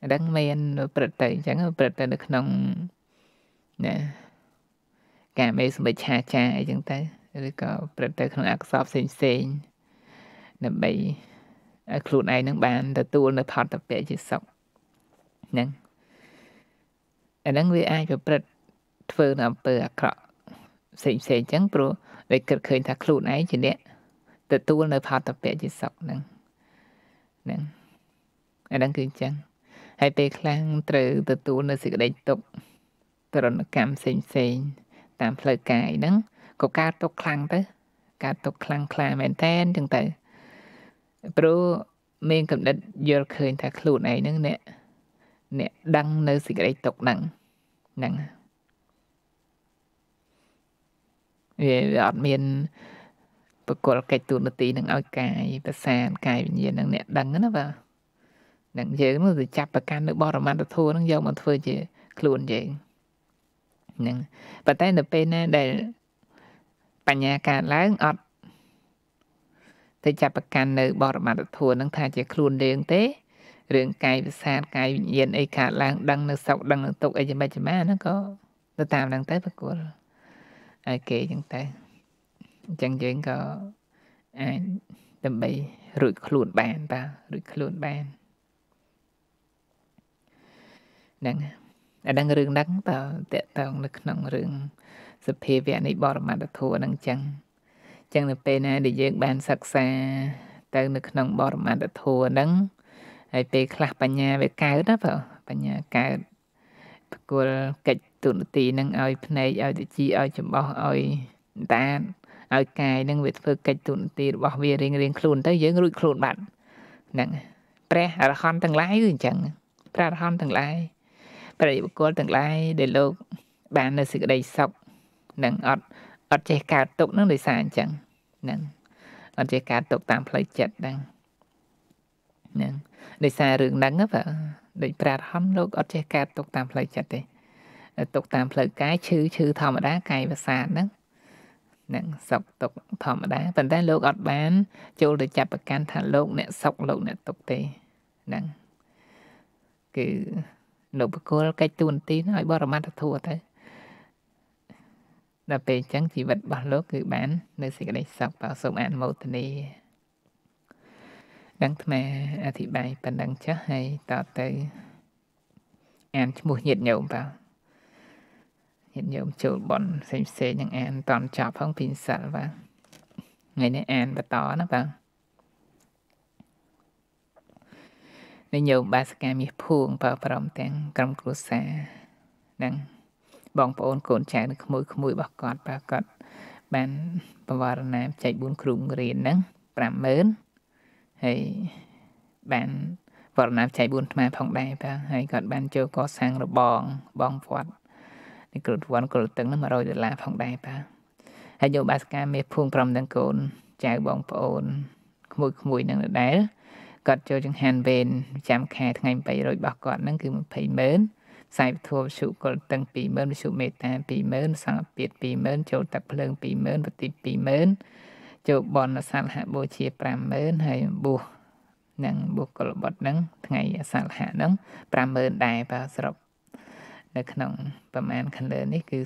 ហ្នឹងមានព្រឹត្តទៅអញ្ចឹងព្រឹត្តទៅនៅក្នុងណាការមេសម្បិឆាចាអីចឹងទៅឬក៏ព្រឹត្តទៅក្នុងអក្សរផ្សេងផ្សេងដើម្បីឲ្យខ្លួនឯងនឹង បានទទួលនៅផលតពៈជាសុខហ្នឹងអាហ្នឹងវាអាចប្រព្រឹត្តធ្វើនៅអំពើអាក្រក់ផ្សេងផ្សេងចឹងព្រោះវាគិតឃើញ ថាខ្លួនឯងជាអ្នកទទួល នៅផលតពៈជាសុខហ្នឹងហ្នឹងអាហ្នឹងគឺអញ្ចឹងហើយពេលខ្លះត្រូវទទួលនៅសេចក្តីទុក្ខទរណកម្មផ្សេងផ្សេងតាមផ្លូវកាយហ្នឹងក៏ការទុកខ្លាំងទៅ ការទុកខ្លាំងខ្លាមែនតែនចឹងទៅព្រោះមានកំណត់យល់ឃើញថាខ្លួនឯងហ្នឹងអ្នកអ្នកដឹងនៅសេចក្តីទុកហ្នឹងហ្នឹងវាអត់មានបកលកិច្ចទូនាទីនឹងឲ្យកាយប្រសានកាយវិញ្ញាណនឹងអ្នកដឹងណាបាទនឹងនិយាយមកទៅចាប់ប្រកាន់នៅ បរមត្តធម៌នឹងយកមកធ្វើជាខ្លួនយើងនឹងប៉ុន្តែនៅពេលណាដែលបញ្ញាកើតឡើងអត់ទៅចាប់ប្រកាន់នៅ បរមត្តធម៌នឹងថាជាខ្លួនយើងទេរឿងកាយវិសាទកាយវិញ្ញាណអីកើតឡើងដឹងនៅសោកដឹងនៅទុកអីចាំចាំហ្នឹងក៏ទៅតាមហ្នឹងទៅប្រគល់ហើយគេចឹងទៅអញ្ចឹងយើងក៏អាចដើម្បីរួចខ្លួនបានបាទរួចខ្លួនបានហ្នឹងអាហ្នឹងរឿងហ្នឹងតើតកតងនៅក្នុងរឿងសភាវៈនៃបរមត្តធម៌ហ្នឹងចឹងចឹងនៅពេលណាដែលយើង បានសិក្សាទៅនៅក្នុងបរមត្តធម៌ហ្នឹងហើយពេលខ្លះបញ្ញាវាកើតណាបើបញ្ញាកើតប្រគល់កិច្ចទូនាទីនឹងឲ្យភ្នែកឲ្យទជីឲ្យចំបោះឲ្យតានឲ្យកាយនឹងវាធ្វើកិច្ចទូនាទីរបស់វារៀងរៀងខ្លួនទៅយើងរួចខ្លួនបាត់ហ្នឹងព្រះអរហន្តទាំងឡាយគឺអញ្ចឹងព្រះអរហន្តទាំងឡាយប្រតិបកលទាំងឡាយដែលលោក បាននៅសេចក្តីសុខនឹងអត់អត់ចេះកើតទុកនឹងដោយសារអញ្ចឹងហ្នឹងអត់ចេះកើតទុកតាមផ្លូវចិត្តហ្នឹងហ្នឹងដោយសាររឿងហ្នឹងបើដូចប្រាថ្នលោកអត់ចេះកើតទុកតាមផ្លូវចិត្តទេទុកតាមផ្លូវកាយឈឺឈឺធម្មតា កាយប្រសាទហ្នឹងនឹងសុកទុកធម្មតាប៉ុន្តែលោកអត់បានចូលទៅចាប់ប្រកាន់ថាលោកអ្នកសុកលោកអ្នកទុកទេហ្នឹងគឺនៅបកលកិច្ចទូនទីនោះឲ្យបរមត្ថធัวទៅដល់ពេលអញ្ចឹងជីវិតរបស់លោកគឺបាន នៅសេចក្តីសុខបោសូមអនុមោទនាដឹងថ្មអធិប្បាយប៉ុណ្ណឹងចុះហើយតទៅអានឈ្មោះញាតិញោមបាទញាតិញោមចូលបនផ្សេងផ្សេងនឹងអានតន់ចប់ផងពីសិលបាទថ្ងៃនេះអានបន្តណាបាទនិយមបាសិកាមាសភួងបើប្រមទាំងក្រុមគ្រួសារនឹងបងប្អូនកូនចៅនឹងក្មួយក្មួយរបស់គាត់បើគាត់បានបវរណាចែក4គ្រូបង្រៀនហ្នឹង50000ហើយបានបវរណាចែក4ថ្មផងដែរបើហើយគាត់បានចូលកសាងរបងបងវត្តនៃគ្រូវត្តគ្រូតឹងហ្នឹង100ដុល្លារផងដែរបើហើយយកបាសកាមាសភួងប្រំទាំងកូនចៅបងប្អូនក្មួយក្មួយនឹងដដែលគាត់ចូលចង្ហាន់វេនប្រចាំខែថ្ងៃ300របស់គាត់ហ្នឹងគឺ20ម៉ឺនខ្សែវធវិសុគលតឹង20000វិសុមេតា20000សង្ឃពាត20000ចូលទឹកភ្លើង20000បតិ20000ចូលបនសាលហបូជា50000ហើយបុស្សនឹងបុគ្គលបុត្រនឹងថ្ងៃអសាលហៈនឹង50000ដែរបើសរុបនៅក្នុងប្រមាណខាងលើនេះគឺ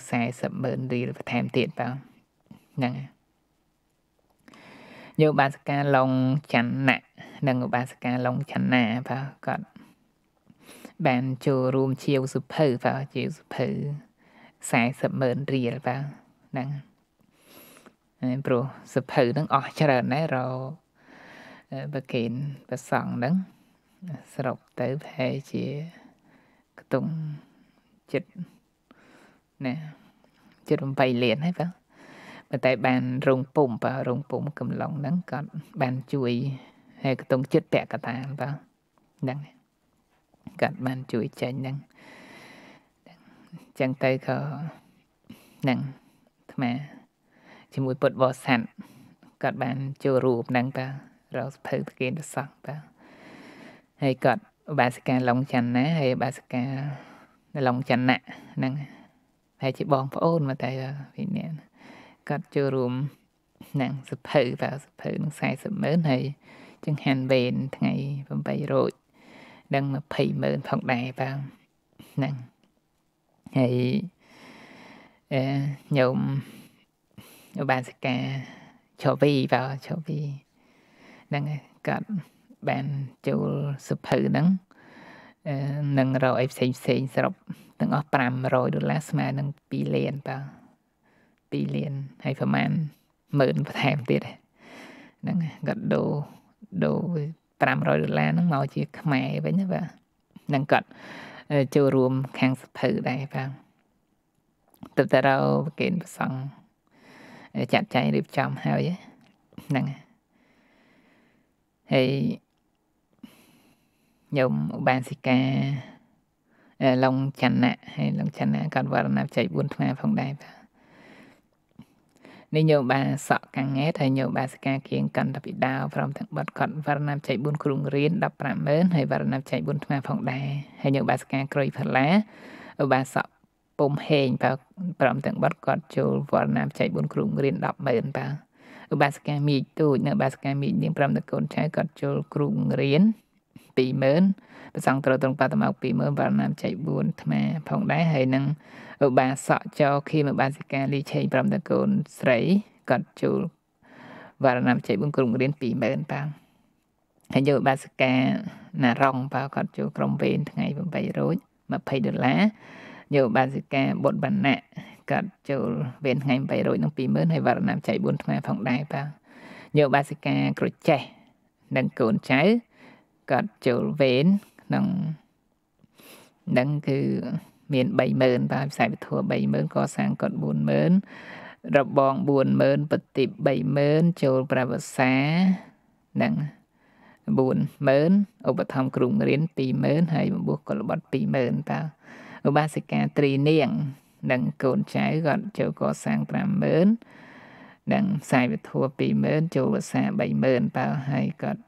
400,000រៀលបន្ថែមទៀតបាទហ្នឹងហើយយកបាសិកាឡុងចន្ទៈនិងឧបាសិកាឡុងចន្ទាបាទគាត់បានចូលរួមជាវសុភៅបាទជាវសុភៅ40ម៉ឺនរៀលបាទហ្នឹងហើយព្រោះសុភៅហ្នឹងអស់ច្រើនណាស់របើគេនប្រសងហ្នឹងសរុបទៅប្រហែលជាខ្ទង់ចិត្តណា78លានហើយបាទប៉ុន្តែបានរងពុំបើរងពុំកំឡុងហ្នឹងគាត់បានជួយហើយកតុងចិត្តពកតាបើហ្នឹងគាត់បានជួយចេញហ្នឹងចឹងទៅក៏ហ្នឹងថ្មជាមួយពុទ្ធបរិស័ទគាត់បានចូលរូបហ្នឹងបើរកសភៅប្រគេនប្រសង់បើហើយគាត់បាសិកាឡុងច័ន្ទណាហើយបាសិកាឡុងច័ន្ទណាហ្នឹងហើយជាបងប្អូនមកតែវិញ្ញាណគាត់ចូលរួមនឹងសភៅបើសភៅនឹង40ម៉ឺនហើយចង្ហាន់វេនថ្ងៃ8រោចនឹង20ម៉ឺនផងដែរបាទហ្នឹងហើយអឺញោមឧបាសិកាឈរវីបាទឈរវីហ្នឹងគាត់បានចូលសភៅហ្នឹងនឹងរកអីផ្សេងផ្សេងសរុបទាំងអស់500ដុល្លារស្មើនឹង2លានបាទ2លានហើយប្រហែល10000បន្ថែមទៀតហ្នឹងគាត់ដូរដូរ500ដុល្លារហ្នឹងមកជា ខ្មែរវិញណាបាទនឹងគាត់ចូលរួមខាងសភៅដែរបាទទៅតារោប្រគេនប្រសង់ចាត់ចែងរៀបចំហើយហ្នឹងហើយញោមឧបាសិកាឡុងច័ន្ទៈហើយឡុងច័ន្ទៈគាត់វរណបច្ច័យ4ថ្នាផងដែរបាទនិយោបាសកកង្ហេតហើយញោបាសិកាគៀងកន្តពិដាព្រមទាំងបុតគាត់វរណាមចៃ4គ្រឿងរៀន150,000ហើយវរណាមចៃ4ថ្មផងដែរហើយញោបាសិកាក្រួយផល្លាឧបាសកពុំហេងបើព្រមទាំងបុតគាត់ចូលវរណាមចៃ4គ្រឿងរៀន100,000បើឧបាសិកាមីកទូចនៅបាសិកាមីកនាងព្រមទាំងកូនចៅគាត់ចូលគ្រូបង្រៀន20000ប្រសង្ឃត្រូវទ្រង់បតមោក20000បារណាមចៃ4ថ្មផងដែរហើយនឹងឧបាសកចោខីមបាសិកាលីឆេង5តកូនស្រីកាត់ជួលវារណាមចៃ4ក្រុមរៀន20000បាងហើយយកបាសិកាណារងបើកាត់ជួលក្រុមវេនថ្ងៃ8រោច20ដុល្លារយកបាសិកាបុតបណៈកាត់ចូលវេនថ្ងៃ8រោចនឹង20000ហើយវារណាមចៃ4ថ្មផងដែរបាងយកបាសិកាក្រចេះនិងកូនចៅកាត់ចូលវេនក្នុងនឹងគឺមាន30000បាទវិស័យពធ30000កសាងកត់40000របង40000បតិប30000ចូលប្រវសានឹង40000ឧបត្ថម្ភគ្រូបង្រៀន20000ហើយបំពុះកុលបុត្រ20000បាទឧបាសិកាត្រីនាងនិងកូនចៅគាត់ចូលកសាង50000និងផ្សាយវិធัว20000ចូលភាសា30000បើហើយគាត់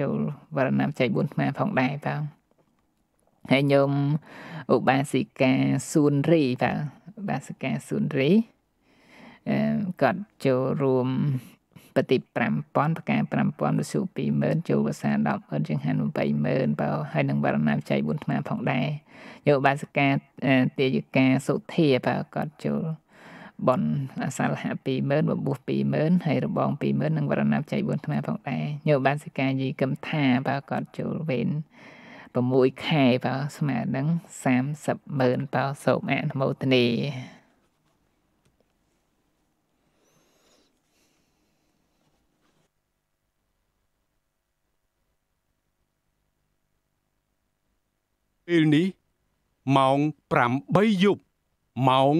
ចូលវរណាមចៃ4ថ្មផងដែរបាទហើយញោមឧបាសិកាសួនរីបាទឧបាសិកាសួនរីអឺគាត់ចូលរួមបតិ5000ប្រការ5000វិសុ20000ចូលវសា1000ចង្ហាន់80000បើហើយនឹងវរណាចៃ4ថ្មផងដែរយកបាសិកាទាយិកាសុធាបើគាត់ចូលបនអសលហៈ20000បបុះ20000ហើយរបង20000និងវរណបច័យ4ថ្មផងដែរញោមបានសិកាយីកំថាបើគាត់ចូលវេន6ខែបើស្មើនឹង300,000បើសូមអនុមោទនាពេលនេះម៉ោង8យប់ម៉ោង